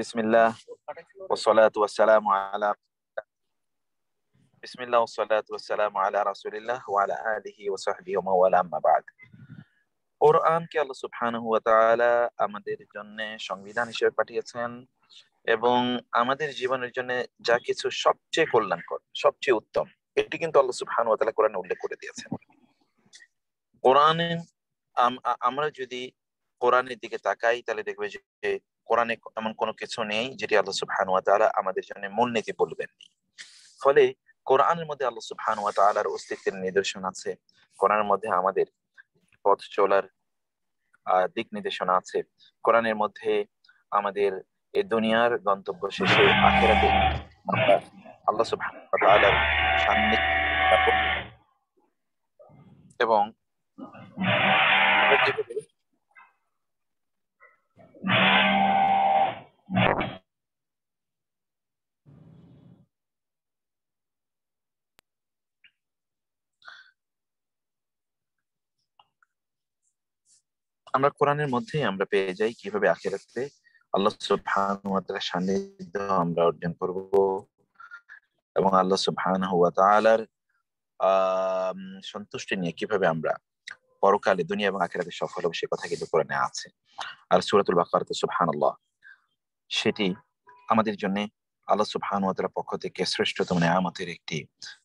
বিসমিল্লাহ আলা বিসমিল্লাহ আলা রাসূলিল্লাহ ওয়া আলা আলিহি ওয়া সাহবিহি ওয়া মাওয়ালা আম্মা বা'দ আল্লাহ সুবহানাহু ওয়া তাআলা আমাদের জন্য সংবিধান হিসেবে পাঠিয়েছেন এবং আমাদের জীবনের জন্য যা কিছু সবচেয়ে কল্যাণকর সবচেয়ে উত্তম এটি কিন্তু আল্লাহ সুবহানাহু ওয়া তাআলা কোরআনে উল্লেখ করে দিয়েছেন কোরআনে আমরা যদি কোরআনের দিকে তাকাই তাহলে দেখবে যে কোরআনে এমন কোনো কিছু নেই যেটি আল্লাহ সুবহান ওয়া তাআলা আমাদের জন্য মূলনীতি বলবেন ফলে কোরআনের মধ্যে আল্লাহ সুবহান ওয়া তাআলার অস্তিত্বের নিদর্শন আছে কোরআনের মধ্যে আমাদের পথ চলার দিক নির্দেশনা আছে কোরআনের মধ্যে আমাদের এই দুনিয়ার গন্তব্য শেষে আখেরাতে আল্লাহ সুবহান ওয়া তাআলার সান্নিধ্য এবং আমরা কোরআনের মধ্যেই আমরা পেয়ে যাই কিভাবে আখেরাতে আল্লাহ সুবহানাহু ওয়া তাআলার সান্নিধ্য আমরা অর্জন করব এবং আল্লাহ সুবহানাহু ওয়া তাআলার সন্তুষ্টি নিয়ে কিভাবে আমরা পরকালে দুনিয়া এবং আখেরাতে সফল হব সে কথা কিন্তু কোরআনে আছে আর সূরাতুল বাকারাতে সুবহানাল্লাহ সেটি আমাদের জন্য আল্লাহ সুবহান ওয়াতালার পক্ষ থেকে শ্রেষ্ঠতম নেয়ামতের একটি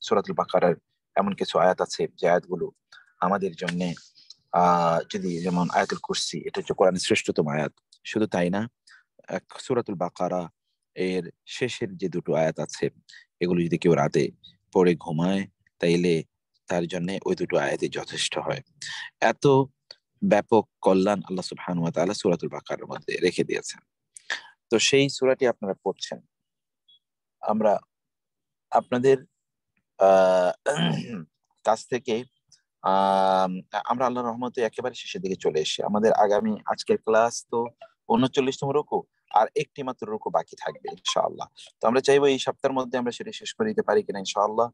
সুরাতুল বাকারার এমন কিছু আয়াত আছে যে আয়াতগুলো আমাদের জন্য যদি যেমন আয়াতুল কুরসি এটা হচ্ছে কোরআন শ্রেষ্ঠতম আয়াত শুধু তাই না এক সুরাতুল বাকারা এর শেষের যে দুটো আয়াত আছে এগুলো যদি কেউ রাতে পড়ে ঘুমায় তাইলে তার জন্য ওই দুটো আয়াতে যথেষ্ট হয় এত ব্যাপক কল্যাণ আল্লাহ সুবহান সুরাতুল তাআলা সূরাতুল বাকারার মধ্যে রেখে দিয়েছেন তো সেই সূরাটি আপনারা পড়ছেন আমরা আপনাদের কাছ থেকে আমরা আল্লাহ রহমতে একেবারে শেষের দিকে চলে এসে আমাদের আগামী আজকের ক্লাস তো উনচল্লিশতম রুকু আর একটি মাত্র রুকু বাকি থাকবে ইনশাআল্লাহ তো আমরা চাইবো এই সপ্তাহের মধ্যে আমরা সেটা শেষ করে দিতে পারি কিনা ইনশাআল্লাহ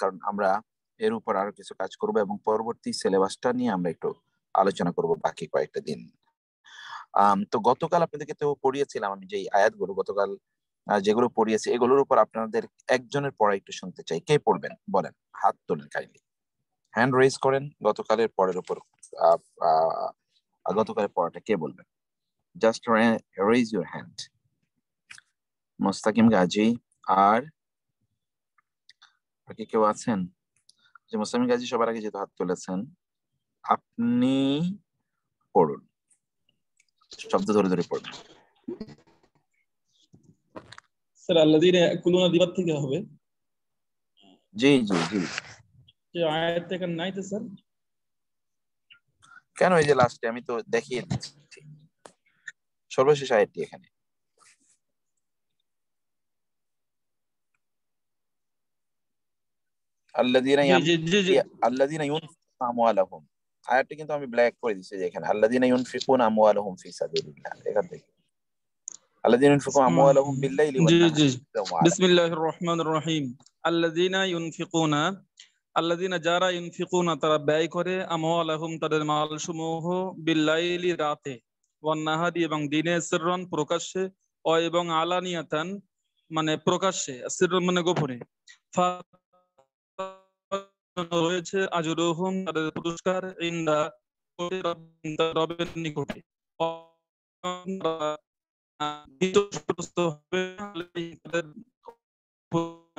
কারণ আমরা এর উপর আরো কিছু কাজ করব এবং পরবর্তী সিলেবাসটা নিয়ে আমরা একটু আলোচনা করব বাকি কয়েকটা দিন তো গতকাল আপনাদেরকে তো পড়িয়েছিলাম আমি যে আয়াতগুলো গতকাল যেগুলো পড়িয়েছি এগুলোর উপর আপনাদের একজনের পড়া একটু শুনতে চাই কে পড়বেন বলেন হাত তোলেন কাইন্ডলি হ্যান্ড রেজ করেন গতকালের পরের উপর গতকালের পরটা কে বলবেন just raise your hand Mostakim Gazi আর বাকি কেউ আছেন যে মোস্তাকিম গাজী সবার আগে যেহেতু হাত তুলেছেন আপনি পড়ুন শব্দ ধরে ধরে পড়ুন স্যার আল্লাহ দিনে দিবার থেকে হবে জি জি জি আয়াতে কেন নাই তো স্যার কেন এই যে লাস্টে আমি তো দেখিয়ে দিচ্ছি সর্বশেষ আয়াতটি এখানে الذين الذين ينفقون اموالهم আয়াতটি কিন্তু আমি ব্ল্যাক করে দিছি যে এখানে আল্লাযিনা ইউনফিকুন আমওয়ালাহুম ফি সাবিলিল্লাহ এখান থেকে الذين ينفقون أموالهم بالليل والنهار بسم الله الرحمن الرحيم الذين ينفقون আল্লাদিনা যারা ইনফিকুনা তারা ব্যয় করে আমল তাদের মাল সমূহ বিল্লাইলি রাতে ওয়ান্নাহাদি এবং দিনে সিররন প্রকাশ্যে অ এবং আলানিয়াতান মানে প্রকাশ্যে সিররন মানে গোপনে রয়েছে আজরুহুম তাদের পুরস্কার ইন্দা রবের নিকটে হবে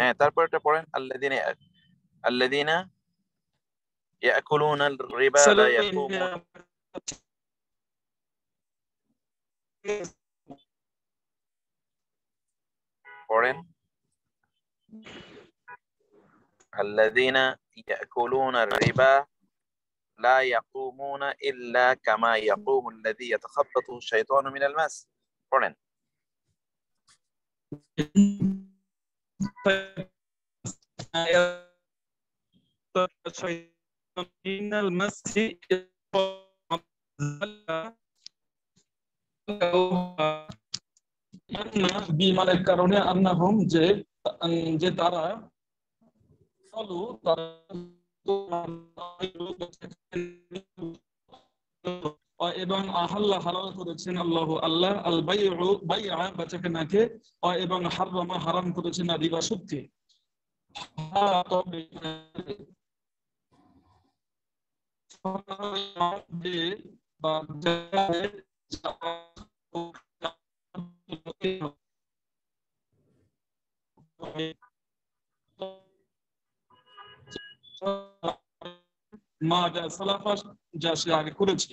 হ্যাঁ তারপর এটা পড়েন আল্লাযীনা আল্লাযীনা ইয়াকুলুনা রিবা লা الذين يأكلون الربا لا يقومون إلا كما يقوم الذي يتخبطه الشيطان من المس. পড়েন المسح বিমানের কারণে আন্না হোম যে যে তারা ফলু তারা এবং আহাল্লা হালাল করেছেন আল্লাহ আল্লাহ আল বাইয়া বেচাকেনাকে এবং হাররামা হারাম করেছেন আদিবা সত্যি মা যা সালাফা যা সে আগে করেছে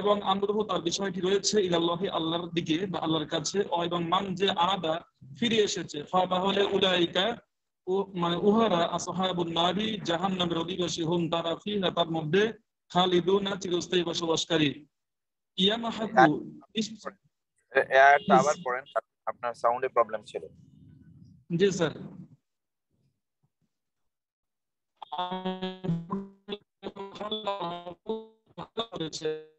এবং আন্দরহ তার বিষয়টি রয়েছে ইলাল্লাহি আল্লাহর দিকে বা আল্লাহর কাছে অ এবং মান যে আদা ফিরে এসেছে ফাবা উলাইকা মানে উহারা আসহাবুন জাহান নামের অধিবাসী হুম তারা ফিহা তার মধ্যে চিরস্থায়ী বসবাসকারী আচ্ছা, আবার পড়েন আপনার সাউন্ডে প্রবলেম ছিল জি স্যার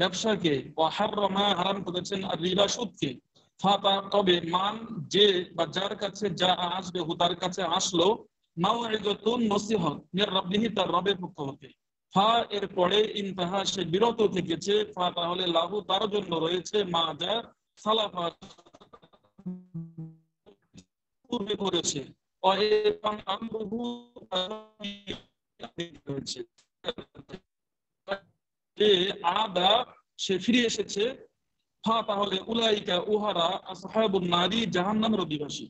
ব্যবসাকে হারমা হারাম করেছেন আর রিবা সুদকে ফাতা তবে মান যে বা যার কাছে যা আসবে তার কাছে আসলো নসিহত তার রবের পক্ষ হতে ফা এর পরে ইনতাহা সে বিরত থেকেছে ফা তাহলে লাহু তার জন্য রয়েছে মা যা সালাফা পূর্বে করেছে আমরুহু রয়েছে যে আদা সে ফিরে এসেছে হা তাহলে উলাইকা উহারা আসহাবুন নারী জাহান্নামের অধিবাসী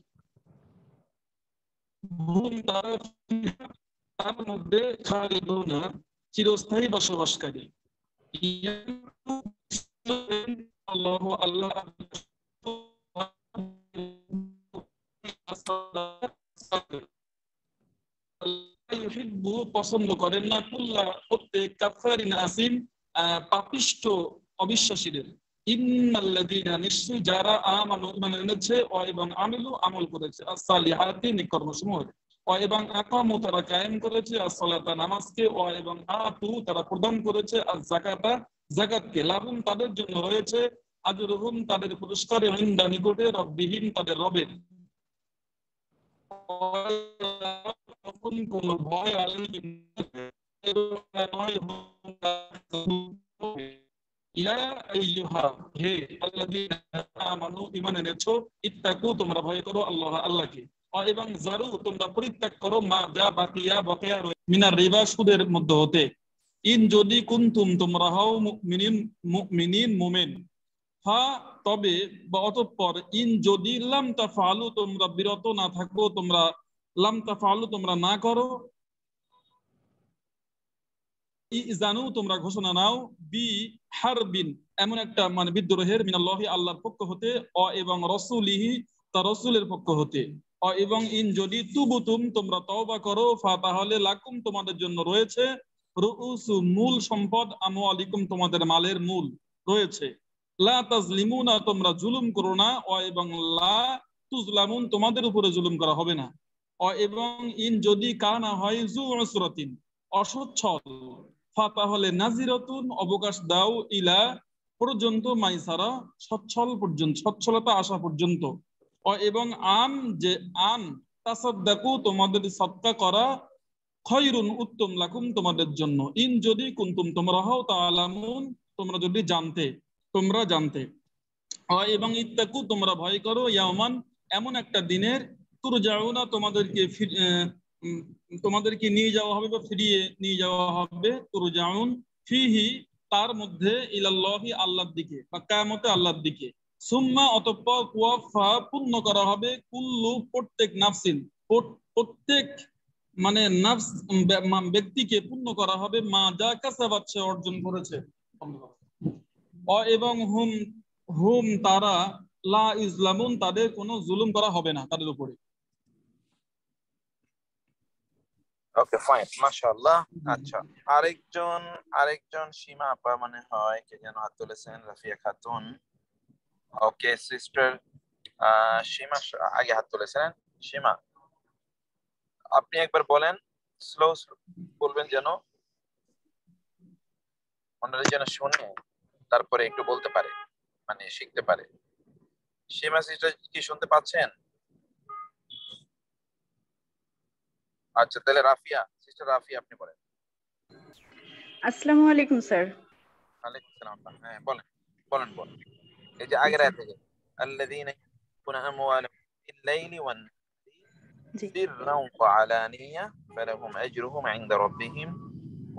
তার মধ্যে খালিদুনা চিরস্থায়ী বসবাসকারী পছন্দ করেন না কুল্লা প্রত্যেক কাফারিন আসিম পাপিষ্ট অবিশ্বাসীদের যারা মানে এনেছে এবং আমিলু আমল করেছে এবং আকামু তারা কায়েম করেছে নামাজকে ও এবং আতু তারা প্রদান করেছে তাদের জন্য রয়েছে আজরুহুম তাদের পুরস্কার ইন্দা নিকটে রব্বিহীন তাদের রবের কোন ভয় আলেন এবং জারু তোমরা পরিত্যাগ করো মা যা বাকিয়া বকেয়া রিবা সুদের মধ্যে হতে ইন যদি কুন্তুম তোমরা হও হা তবে বা অতঃপর ইন যদি লাম ফালু তোমরা বিরত না থাকো তোমরা লাম ফালু তোমরা না করো ইজানু তোমরা ঘোষণা নাও বি হারবিন এমন একটা মানে বিদ্রোহের মিনাল্লাহি আল্লাহর পক্ষ হতে অ এবং রসুলিহি রসুলের পক্ষ হতে অ এবং ইন যদি তুবুতুম তোমরা তওবা করো ফা তাহলে লাকুম তোমাদের জন্য রয়েছে রুউসু মূল সম্পদ আমু তোমাদের মালের মূল রয়েছে লা তাজলিমুনা তোমরা জুলুম করো না অ এবং লা তুজলামুন তোমাদের উপরে জুলুম করা হবে না এবং ইন যদি কানা হয় জু অসচ্ছল ফা তাহলে নাজিরাতুন অবকাশ দাও ইলা পর্যন্ত মাইসারা সচ্ছল পর্যন্ত সচ্ছলতা আসা পর্যন্ত এবং আন যে আন তাসাদ্দাকু তোমাদের সৎকা করা খয়রুন উত্তম লাকুম তোমাদের জন্য ইন যদি কুন্তুম তোমরা হও তা আলামুন তোমরা যদি জানতে তোমরা জানতে এবং ইত্তাকু তোমরা ভয় করো ইয়ামান এমন একটা দিনের তুরজাউনা তোমাদেরকে তোমাদেরকে নিয়ে যাওয়া হবে বা ফিরিয়ে নিয়ে যাওয়া হবে তুরুজাউন ফিহি তার মধ্যে ইলাল্লাহি আল্লাহর দিকে বা কায়ামতে আল্লাহর দিকে সুম্মা অতঃপর কুয়াফা পূর্ণ করা হবে কুল্লু প্রত্যেক নাফসিন প্রত্যেক মানে নাফস ব্যক্তিকে পূর্ণ করা হবে মা যা কাসাবাত সে অর্জন করেছে এবং হুম হুম তারা লা ইসলামুন তাদের কোনো জুলুম করা হবে না তাদের উপরে ওকে ফাইন মাশাআল্লাহ আচ্ছা আরেকজন আরেকজন সীমা আপা মানে হয় কে যেন হাত তুলেছেন রাফিয়া খাতুন ওকে সিস্টার সীমা আগে হাত তুলেছেন সীমা আপনি একবার বলেন স্লো বলবেন যেন অন্যরা যেন শুনে তারপরে একটু বলতে পারে মানে শিখতে পারে সীমা সিস্টার কি শুনতে পাচ্ছেন আচ্ছা তাহলে রাফিয়া সিস্টার রাফিয়া আপনি বলেন আসসালামু আলাইকুম স্যার আলাইকুম সালাম হ্যাঁ বলেন বলেন বলেন এই যে আগের আয়াত থেকে الذين يكون أموالهم بالليل والنهار سرا وعلانية فلهم أجرهم عند ربهم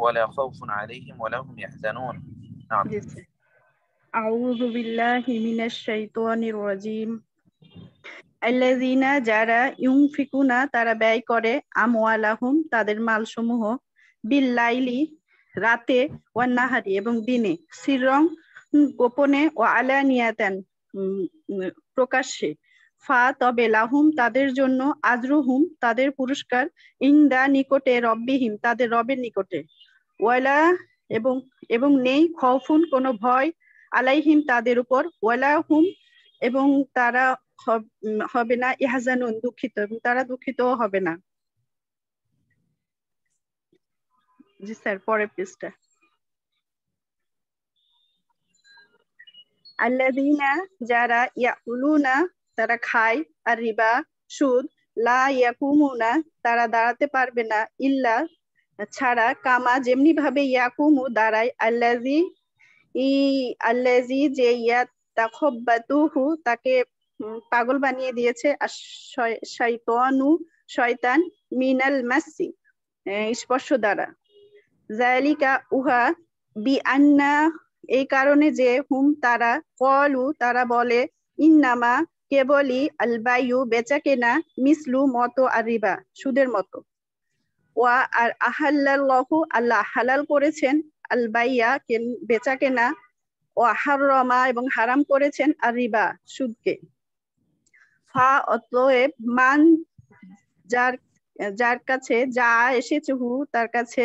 ولا خوف عليهم ولا هم يحزنون نعم أعوذ بالله من الشيطان الرجيم আল্লাযিনা যারা ইউনফিকুনা তারা ব্যয় করে আমওয়ালাহুম তাদের মালসমূহ বিল লাইলি রাতে ওয়া নাহারি এবং দিনে সিরং গোপনে ও আলানিয়াতান প্রকাশ্যে ফা তবে লাহুম তাদের জন্য আজরুহুম তাদের পুরস্কার ইন্দা নিকটে রববিহীন তাদের রবের নিকটে ওয়ালা এবং এবং নেই খফুন কোনো ভয় আলাইহীন তাদের উপর ওয়ালাহুম হুম এবং তারা হবে না ইহাজানুন দুঃখিত এবং তারা দুঃখিত হবে না জি স্যার পরের পেজটা আল্লাদিনা যারা ইয়াকুলুনা তারা খায় আর রিবা সুদ লা ইয়া ইয়াকুমুনা তারা দাঁড়াতে পারবে না ইল্লা ছাড়া কামা যেমনি ভাবে ইয়া ইয়াকুমু দাঁড়ায় আল্লাজি ই আল্লাজি যে ইয়া তাকব্বাতুহু তাকে পাগল বানিয়ে দিয়েছে শয়তানু শয়তান মিনাল মাসি স্পর্শ দ্বারা জালিকা উহা বি আন্না এই কারণে যে হুম তারা কলু তারা বলে ইন্নামা কেবলই আলবায়ু বেচা কেনা মিসলু মতো আর রিবা সুদের মতো ওয়া আর আহাল্লাহ আল্লাহ হালাল করেছেন আলবাইয়া বেচা কেনা ও রমা এবং হারাম করেছেন আর রিবা সুদকে ফা অতএব মান যার যার কাছে যা এসেছে হু তার কাছে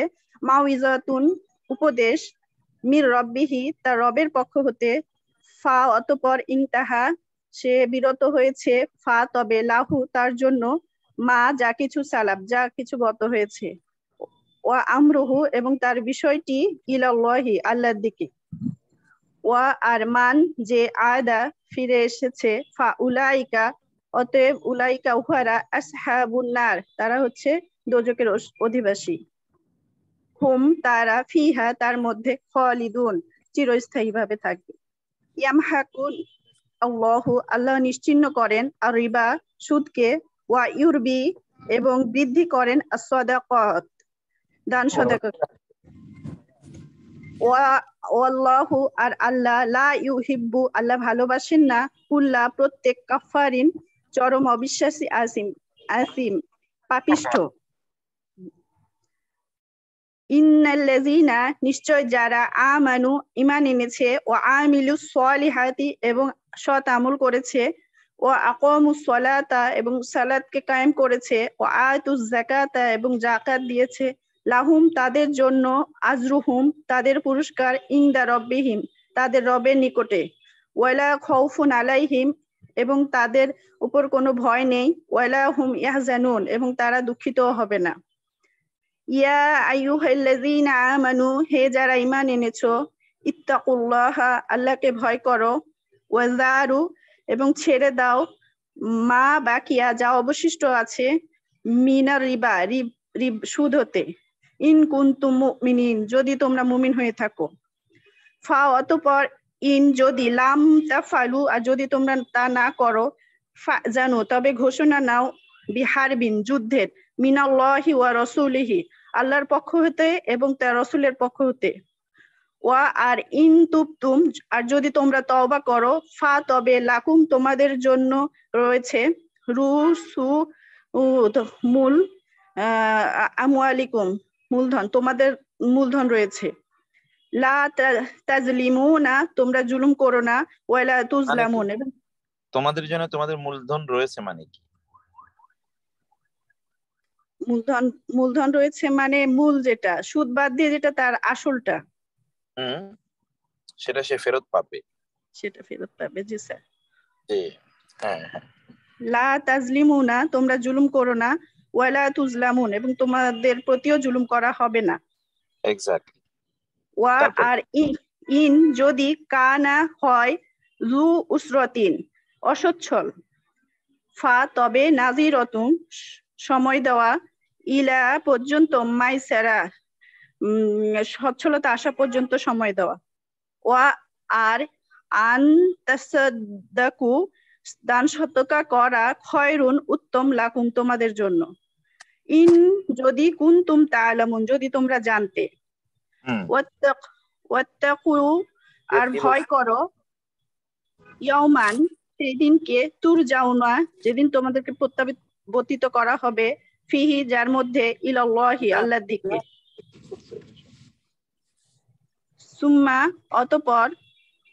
মাউইজাতুন উপদেশ মির রব্বিহি তার রবের পক্ষ হতে ফা অতপর ইংতাহা সে বিরত হয়েছে ফা তবে লাহু তার জন্য মা যা কিছু সালাব যা কিছু গত হয়েছে ওয়া আমরুহু এবং তার বিষয়টি ইলাল্লাহি আল্লাহর দিকে ওয়া আর মান যে আয়দা ফিরে এসেছে ফা উলাইকা অতএব উলাইকা উহারা আসহাবুন তারা হচ্ছে দোজকের অধিবাসী হুম তারা ফিহা তার মধ্যে খালিদুন চিরস্থায়ী ভাবে থাকবে ইয়ামহাকুন আল্লাহ আল্লাহ নিশ্চিন্ন করেন আর রিবা সুদকে ওয়া ইউরবি এবং বৃদ্ধি করেন আসাদাকাত দান সদাকত ওয়া আল্লাহু আর আল্লাহ লা ইউহিব্বু আল্লাহ ভালোবাসেন না উল্লাহ প্রত্যেক কাফারিন চরম অবিশ্বাসী আসিম আসিম পাপিষ্ঠ ইন্নাল্লাযিনা নিশ্চয় যারা আমানু ঈমান এনেছে ও আমিলু সলিহাতি এবং সৎ আমল করেছে ও আকমু সালাতা এবং সালাতকে কায়েম করেছে ও আয়াতু জাকাতা এবং জাকাত দিয়েছে লাহুম তাদের জন্য আজরুহুম তাদের পুরস্কার ইন্দা রব্বিহিম তাদের রবের নিকটে ওয়ালা খাউফুন আলাইহিম এবং তাদের উপর কোনো ভয় নেই ওয়ালা হুম ইয়াহজানুন এবং তারা দুঃখিত হবে না ইয়া আইয়ুহাল্লাযীনা আমানু হে যারা ঈমান এনেছো ইত্তাকুল্লাহ আল্লাহকে ভয় করো ওয়াজারু এবং ছেড়ে দাও মা বাকিয়া যা অবশিষ্ট আছে মিনা রিবা রিব সুদ হতে ইন কুন্তুম মুমিনিন যদি তোমরা মুমিন হয়ে থাকো ফা অতপর ইন যদি লাম তা ফালু আর যদি তোমরা তা না করো জানো তবে ঘোষণা নাও বিহার বিন যুদ্ধের মিনাল্লাহি ওয়া রসুলিহি আল্লাহর পক্ষ হতে এবং তার রসুলের পক্ষ হতে ওয়া আর ইন তুপতুম আর যদি তোমরা তওবা করো ফা তবে লাকুম তোমাদের জন্য রয়েছে রুসু মূল আমুয়ালিকুম মূলধন তোমাদের মূলধন রয়েছে লা তাজলিমুনা তোমরা জুলুম করো না ওয়ালা মানে তুজলামুন তোমাদের জন্য তোমাদের মূলধন রয়েছে মানে কি মূলধন মূলধন রয়েছে মানে মূল যেটা সুদ বাদ দিয়ে যেটা তার আসলটা হুম সেটা সে ফেরত পাবে সেটা ফেরত পাবে জি স্যার জি হ্যাঁ, হ্যাঁ। লা তাজলিমুনা তোমরা জুলুম করো না ওয়ালা তুজলামুন এবং তোমাদের প্রতিও জুলুম করা হবে না এক্স্যাক্টলি ওয়া আর ইন যদি কানা হয় জু উসরতিন অসচ্ছল ফা তবে নাজির সময় দেওয়া ইলা পর্যন্ত মাই সেরা সচ্ছলতা আসা পর্যন্ত সময় দেওয়া ওয়া আর আন তাসাদাকু দান সতকা করা খয়রুন উত্তম লাকুম তোমাদের জন্য ইন যদি কুন তুম তা যদি তোমরা জানতে আর ভয় করো ইয়মান সেই দিনকে তুর যাওনা যেদিন তোমাদেরকে প্রত্যাবর্তিত করা হবে ফিহি যার মধ্যে ইলাল্লাহি আল্লাহর দিকে সুম্মা অতপর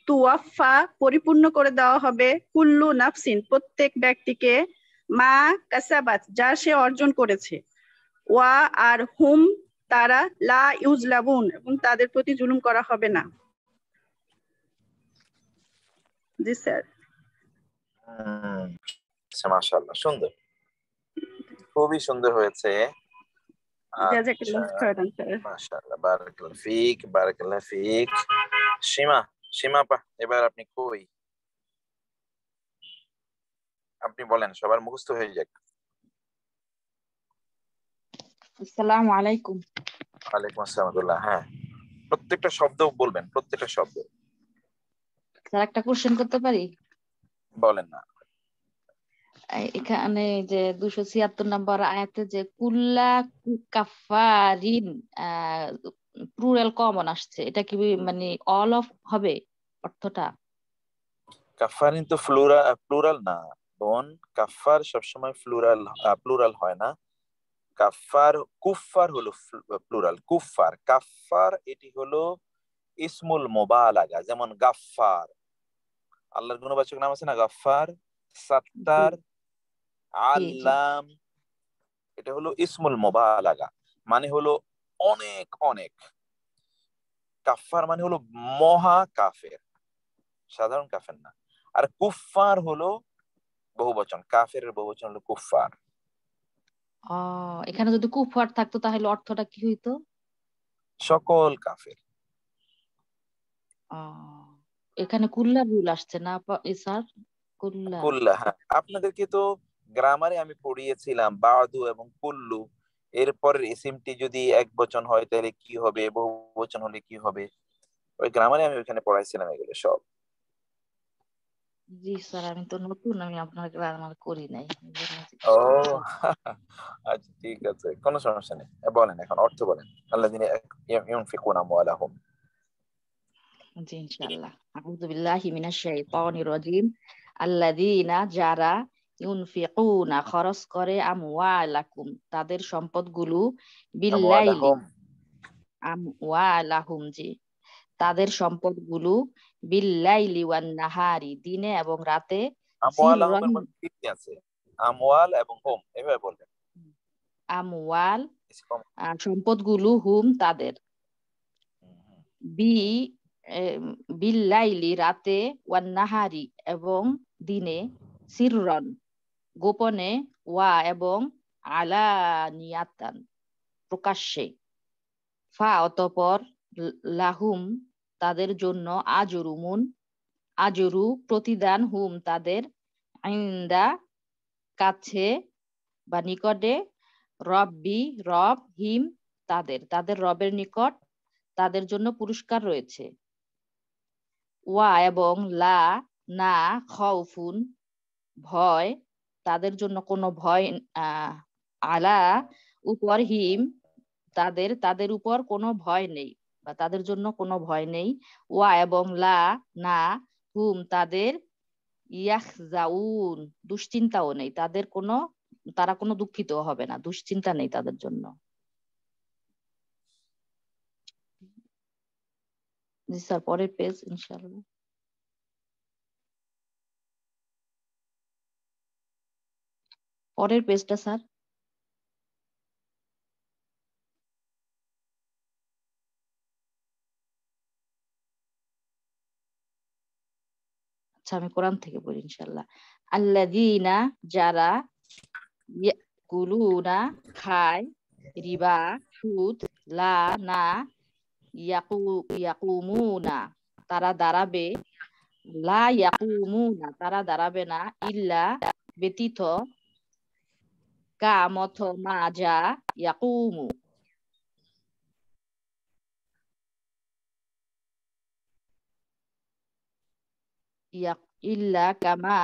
তুয়াফা পরিপূর্ণ করে দেওয়া হবে কুল্লু নাফসিন প্রত্যেক ব্যক্তিকে মা কাসাবাত যা সে অর্জন করেছে ওয়া আর হুম তারা লা ইউজ লাবুন এবং তাদের প্রতি জুলুম করা হবে না জি স্যার আচ্ছা, মাশাআল্লাহ সুন্দর খুবই সুন্দর হয়েছে আচ্ছা, মাশাআল্লাহ বারাকাল্লাহ ফিক বারাকাল্লাহ ফিক সীমা সীমা পা এবার আপনি কই আপনি বলেন সবার মুখস্থ হয়ে যাক আসসালামু আলাইকুম ওয়ালাইকুম আসসালাম হ্যাঁ প্রত্যেকটা শব্দ বলবেন প্রত্যেকটা শব্দ স্যার একটা কোশ্চেন করতে পারি বলেন না এখানে যে দুশো ছিয়াত্তর নম্বর আয়াতে যে কুল্লা কাফারিন কমন আসছে এটা কি মানে অল অফ হবে অর্থটা কাফারিন তো ফ্লুরাল প্লুরাল না বন কাফার সবসময় ফ্লুরাল প্লুরাল হয় না কাফার কুফার হলো প্লুরাল কুফার কাফার এটি হলো ইসমুল মোবালাগা যেমন গাফার আল্লাহর গুণবাচক নাম আছে না গাফার সাত্তার আল্লাম এটা হলো ইসমুল মোবালাগা মানে হলো অনেক অনেক কাফার মানে হলো মহা কাফের সাধারণ কাফের না আর কুফার হলো বহুবচন কাফের বহুবচন হলো কুফার এখানে যদি কুফার থাকতো তাহলে অর্থটা কি হইতো সকল কাফের এখানে কুল্লা রুল আসছে না স্যার কুল্লা কুল্লা হ্যাঁ আপনাদেরকে তো গ্রামারে আমি পড়িয়েছিলাম বাদু এবং কুল্লু এরপরের এসিমটি যদি এক বচন হয় তাহলে কি হবে বহু বচন হলে কি হবে ওই গ্রামারে আমি ওইখানে পড়াইছিলাম এগুলো সব জি স্যার আমি তো নতুন আমি আপনার গ্রামার করি নাই ও আচ্ছা ঠিক আছে কোন সমস্যা নেই বলেন এখন অর্থ বলেন আল্লাহ দিনে ইউনফিকুন আমওয়ালাহুম জি ইনশাআল্লাহ আউযু বিল্লাহি মিনাশ শাইতানির রাজিম আল্লাযিনা যারা ইউনফিকুনা খরচ করে আমওয়ালাকুম তাদের সম্পদগুলো বিল্লাইলি আমওয়ালাহুম জি তাদের সম্পদগুলো বিল্লাইলি ওয়ান নাহারি দিনে এবং রাতে আমওয়াল আছে আমওয়াল এবং হোম এভাবে আমওয়াল সম্পদগুলো হুম তাদের বি বিল্লাইলি রাতে ওয়ান নাহারি এবং দিনে সিররন গোপনে ওয়া এবং আলানিয়াতান প্রকাশ্যে ফা অতপর লাহুম তাদের জন্য আজরুমুন আজরু প্রতিদান হুম তাদের আইন্দা কাছে বা নিকটে রব্বি রব হিম তাদের তাদের রবের নিকট তাদের জন্য পুরস্কার রয়েছে ওয়া এবং লা না খৌফুন ভয় তাদের জন্য কোনো ভয় আলা উপর হিম তাদের তাদের উপর কোনো ভয় নেই বা তাদের জন্য কোনো ভয় নেই ওয়া এবং লা না হুম তাদের ইয়াহ ইয়াহজাউন দুশ্চিন্তাও নেই তাদের কোনো তারা কোনো দুঃখিত হবে না দুশ্চিন্তা নেই তাদের জন্য স্যার পরের পেজ ইনশাল্লাহ পরের পেজটা স্যার আচ্ছা আমি কোরআন থেকে বলি ইনশাল্লাহ আল্লাদিনা যারা কুলুনা খায় রিবা সুদ লা না তারা দাঁড়াবে লা না তারা দাঁড়াবে না ইল্লা ব্যতীত কামথ মাজা ইয়াকুমু ইল্লা কামা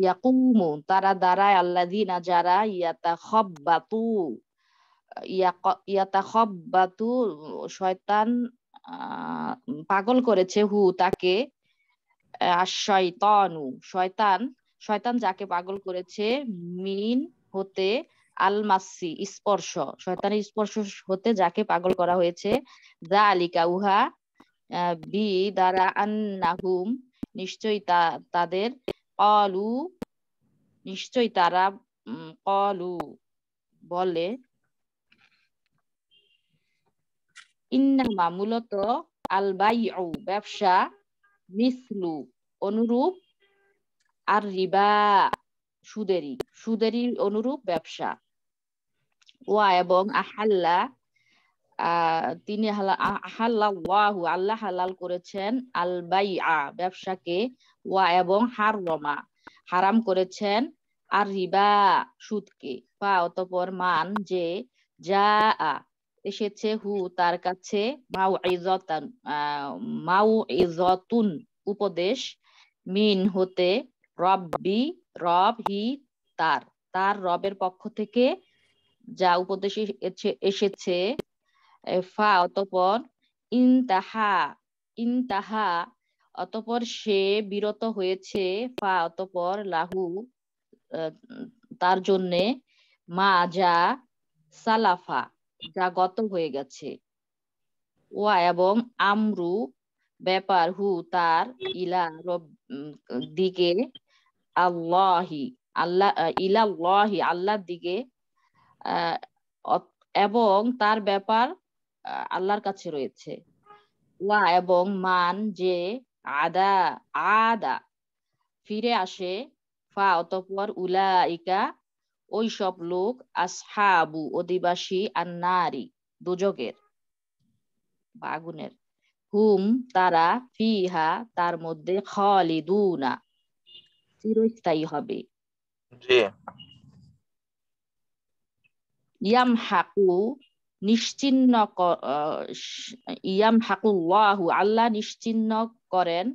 ইয়াকুমু তারা দাঁড়ায় আল্লাদিনা যারা ইয়াতা খব্বাতু ইয়াতা খব্বাতু শয়তান পাগল করেছে হু তাকে শয়তানু শয়তান শয়তান যাকে পাগল করেছে মিন হতে আলমাসি স্পর্শ শয়তানের স্পর্শ হতে যাকে পাগল করা হয়েছে দা আলিকা উহা বি দ্বারা আন্নাহুম নিশ্চয় তাদের কলু নিশ্চয় তারা কলু বলে ইন্নামা মূলত আলবাই ব্যবসা মিসলু অনুরূপ আর রিবা সুদেরি সুদেরি অনুরূপ ব্যবসা ওয়া এবং আহাল্লা তিনি হালাল্লাহু আল্লাহ হালাল করেছেন আল বাইআ ব্যবসাকে ওয়া এবং হার রমা হারাম করেছেন আর রিবা সুদকে বা অতপর মান যে যা এসেছে হু তার কাছে মাউ ইজতান মাউ ইজতুন উপদেশ মিন হতে রব্বি রব হি তার তার রবের পক্ষ থেকে যা উপদেশ এসেছে ফা অতপর ইনতাহা ইনতাহা অতপর সে বিরত হয়েছে ফা অতপর লাহু তার জন্যে মা যা সালাফা যা গত হয়ে গেছে ওয়া এবং আমরু ব্যাপার হু তার ইলা রব দিকে আল্লাহি আল্লাহ ইলা আল্লাহি আল্লাহর দিকে এবং তার ব্যাপার আল্লাহর কাছে রয়েছে ওয়া এবং মান যে আদা আদা ফিরে আসে ফা অতপর উলাইকা ওই সব লোক আসহাবু অধিবাসী আর নারী দুজগের বাগুনের হুম তারা ফিহা তার মধ্যে খালিদুনা চিরস্থায়ী হবে ইয়ামহাকু নিশ্চিন্ন ইয়াম হাকুল্লাহু আল্লাহ নিশ্চিন্ন করেন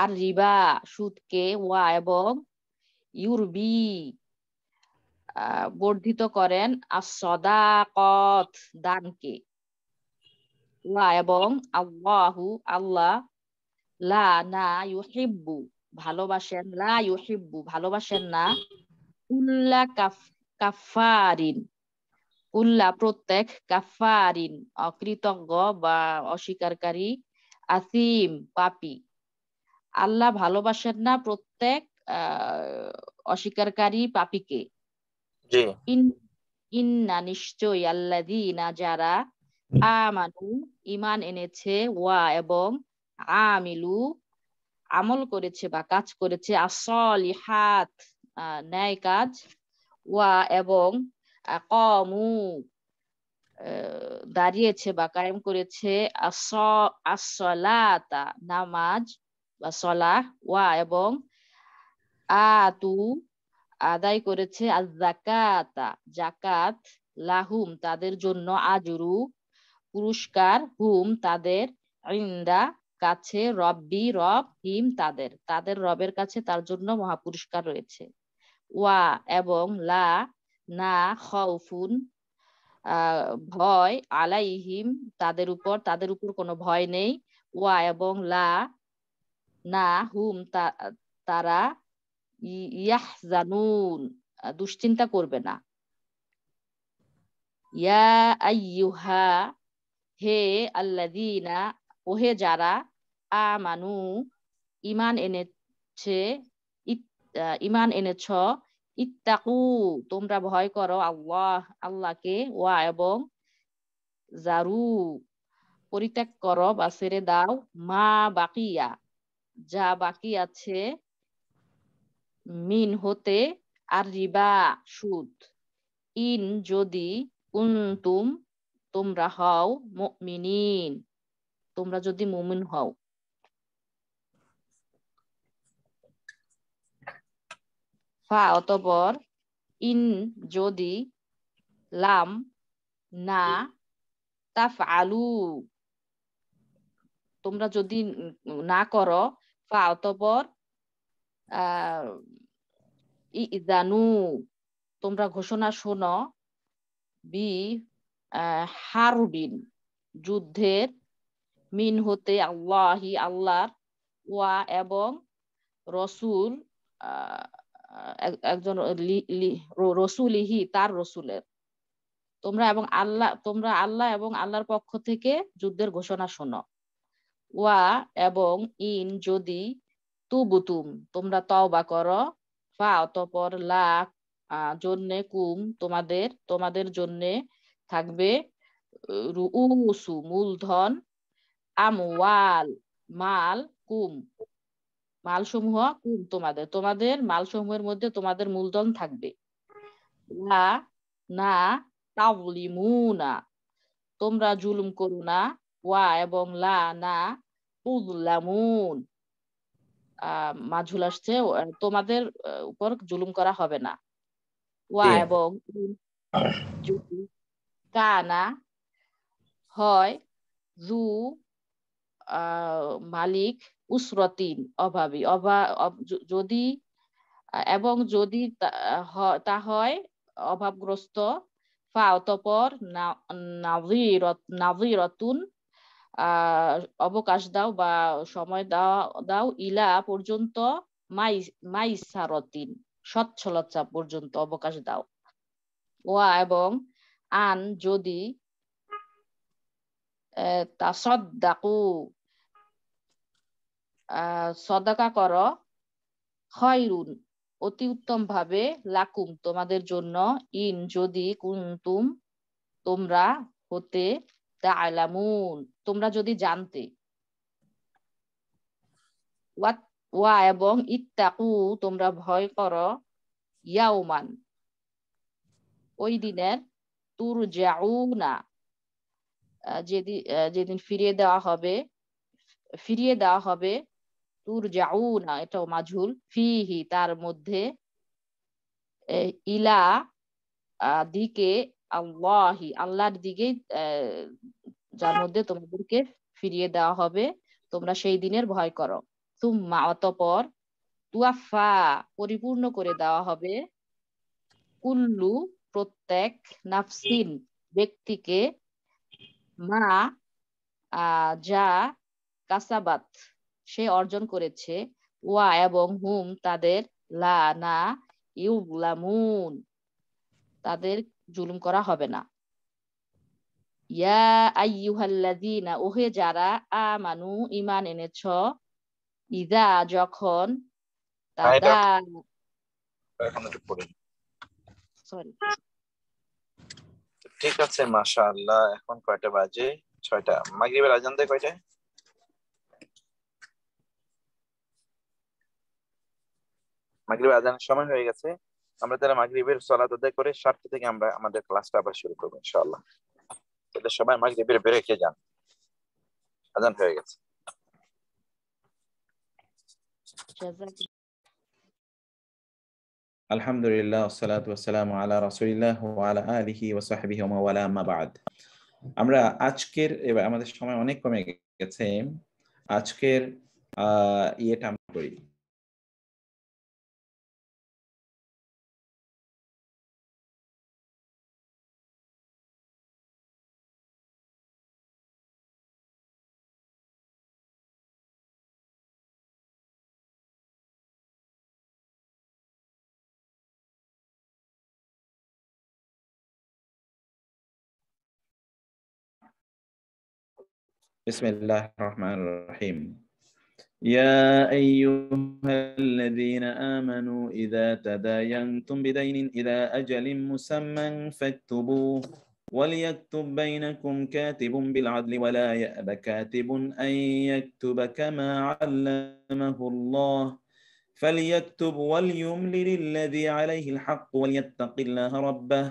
আর রিবা সুদকে ওয়া এবং ইউরবি বর্ধিত করেন আর সদাকত দানকে ওয়া এবং আল্লাহু আল্লাহ লা না ইউহিব্বু ভালোবাসেন লা ইউহিব্বু ভালোবাসেন না উল্লা কাফ কাফারিন উল্লা প্রত্যেক কাফারিন অকৃতজ্ঞ বা অস্বীকারী আসিম পাপি আল্লাহ ভালোবাসেন না প্রত্যেক অস্বীকারী পাপিকে ইন্না আল্লা আল্লাদিনা যারা আমানু ইমান এনেছে ওয়া এবং আমিলু আমল করেছে বা কাজ করেছে আসল হাত ন্যায় কাজ ওয়া এবং আকামু দাঁড়িয়েছে বা কায়েম করেছে আসলাতা নামাজ বা সলাহ ওয়া এবং আতু আদায় করেছে জাকাতা জাকাত লাহুম তাদের জন্য আজরু পুরস্কার হুম তাদের ইন্দা কাছে রব্বি রব হিম তাদের তাদের রবের কাছে তার জন্য মহাপুরস্কার রয়েছে ওয়া এবং লা না খৌফুন ভয় আলাইহিম তাদের উপর তাদের উপর কোনো ভয় নেই ওয়া এবং লা না হুম তারা ইয়াহজানুন দুশ্চিন্তা করবে না ইয়া আইয়ুহা হে আল্লাদিনা ওহে যারা আমানু ইমান এনেছে ইমান এনেছ ইত্তাকু তোমরা ভয় করো আল্লাহ আল্লাহকে ওয়া এবং জারু পরিত্যাগ করো বা ছেড়ে দাও মা বাকিয়া যা বাকি আছে মিন হতে আর রিবা সুদ ইন যদি কুনতুম তোমরা হও মুমিনিন তোমরা যদি মুমিন হও ফা হ্যাঁ, অতপর ইন যদি লাম না তা আলু তোমরা যদি না করো ফা হ্যাঁ, অতপর ইদানু তোমরা ঘোষণা শোনো বি হারুবিন যুদ্ধের মিন হতে আল্লাহি আল্লাহর ওয়া এবং রসুল একজন রসুলিহি তার রসুলের তোমরা এবং আল্লাহ তোমরা আল্লাহ এবং আল্লাহর পক্ষ থেকে যুদ্ধের ঘোষণা শোনো ওয়া এবং ইন যদি তুবুতুম তোমরা তওবা করো ফা অতপর লাখ জন্যে কুম তোমাদের তোমাদের জন্যে থাকবে রুউসু মূলধন আমওয়াল মাল কুম মালসমূহ কুল তোমাদের তোমাদের মালসমূহের মধ্যে তোমাদের মূলধন থাকবে না না তোমরা জুলুম করো না ওয়া এবং লা না উদলামুন মাঝুল আসছে তোমাদের উপর জুলুম করা হবে না ওয়া এবং কানা হয় জু মালিক উসরতিন অভাবী অভা যদি এবং যদি তা হয় অভাবগ্রস্ত ফা অতপর অবকাশ দাও বা সময় দাও দাও ইলা পর্যন্ত মাই মাইসারতিন সচ্ছলতা পর্যন্ত অবকাশ দাও ওয়া এবং আন যদি তা সদ্দাকু সদাকা কর হয়রুন অতি উত্তম ভাবে লাকুম তোমাদের জন্য ইন যদি কুন্তুম তোমরা হতে তালামুন তোমরা যদি জানতে ওয়া এবং ইত্তাকু তোমরা ভয় কর ইয়াউমান ওই দিনের তুর না যেদিন যেদিন ফিরিয়ে দেওয়া হবে ফিরিয়ে দেওয়া হবে তুর জাউনা এটাও মাঝুল ফিহি তার মধ্যে ইলা দিকে আল্লাহি আল্লাহর দিকে যার মধ্যে তোমাদেরকে ফিরিয়ে দেওয়া হবে তোমরা সেই দিনের ভয় করো তুমা অতপর তুয়াফা পরিপূর্ণ করে দেওয়া হবে কুল্লু প্রত্যেক নাফসিন ব্যক্তিকে মা যা কাসাবাত সে অর্জন করেছে ওয়া এবং হুম তাদের লা না ইউলামুন তাদের জুলুম করা হবে না ইয়া আইয়ুহাল্লাযীনা ওহে যারা আমানু ঈমান এনেছ ইদা যখন তাদা ঠিক আছে মাশাআল্লাহ এখন কয়টা বাজে ছয়টা মাগরিবের আজান দেয় কয়টায় মাগরিব আজানের সময় হয়ে গেছে আমরা তারা মাগরিবের সলাত আদায় করে সাতটা থেকে আমরা আমাদের ক্লাসটা আবার শুরু করবো ইনশাআল্লাহ তাহলে সবাই মাগরিবের হয়ে যান আজান হয়ে গেছে আলহামদুলিল্লাহ ওয়াসালাম আলা রাসুলিল্লাহ আলা আলিহি ওয়ালা আম্মা বাদ আমরা আজকের এবার আমাদের সময় অনেক কমে গেছে আজকের ইয়েটা আমরা করি بسم الله الرحمن الرحيم يا أيها الذين آمنوا إذا تداينتم بدين إلى أجل مسمى فاكتبوه وليكتب بينكم كاتب بالعدل ولا يأب كاتب أن يكتب كما علمه الله فليكتب وليملل الذي عليه الحق وليتق الله ربه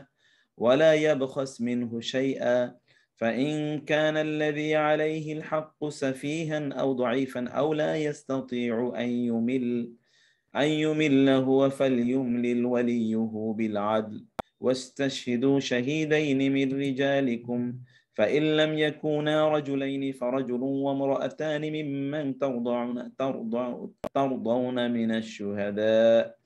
ولا يبخس منه شيئا فإن كان الذي عليه الحق سفيها أو ضعيفا أو لا يستطيع أن يمل أن يمل هو فليملل وليه بالعدل واستشهدوا شهيدين من رجالكم فإن لم يكونا رجلين فرجل وامرأتان ممن ترضعون ترضون من الشهداء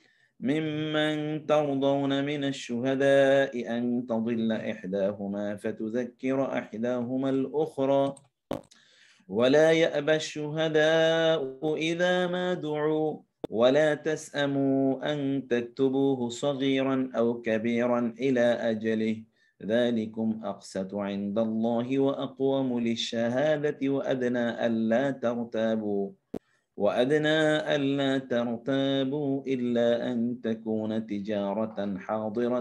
ممن ترضون من الشهداء أن تضل إحداهما فتذكر إحداهما الأخرى ولا يأبى الشهداء إذا ما دعوا ولا تسأموا أن تكتبوه صغيرا أو كبيرا إلى أجله ذلكم أقسط عند الله وأقوم للشهادة وأدنى ألا ترتابوا وأدنى ألا ترتابوا إلا أن تكون تجارة حاضرة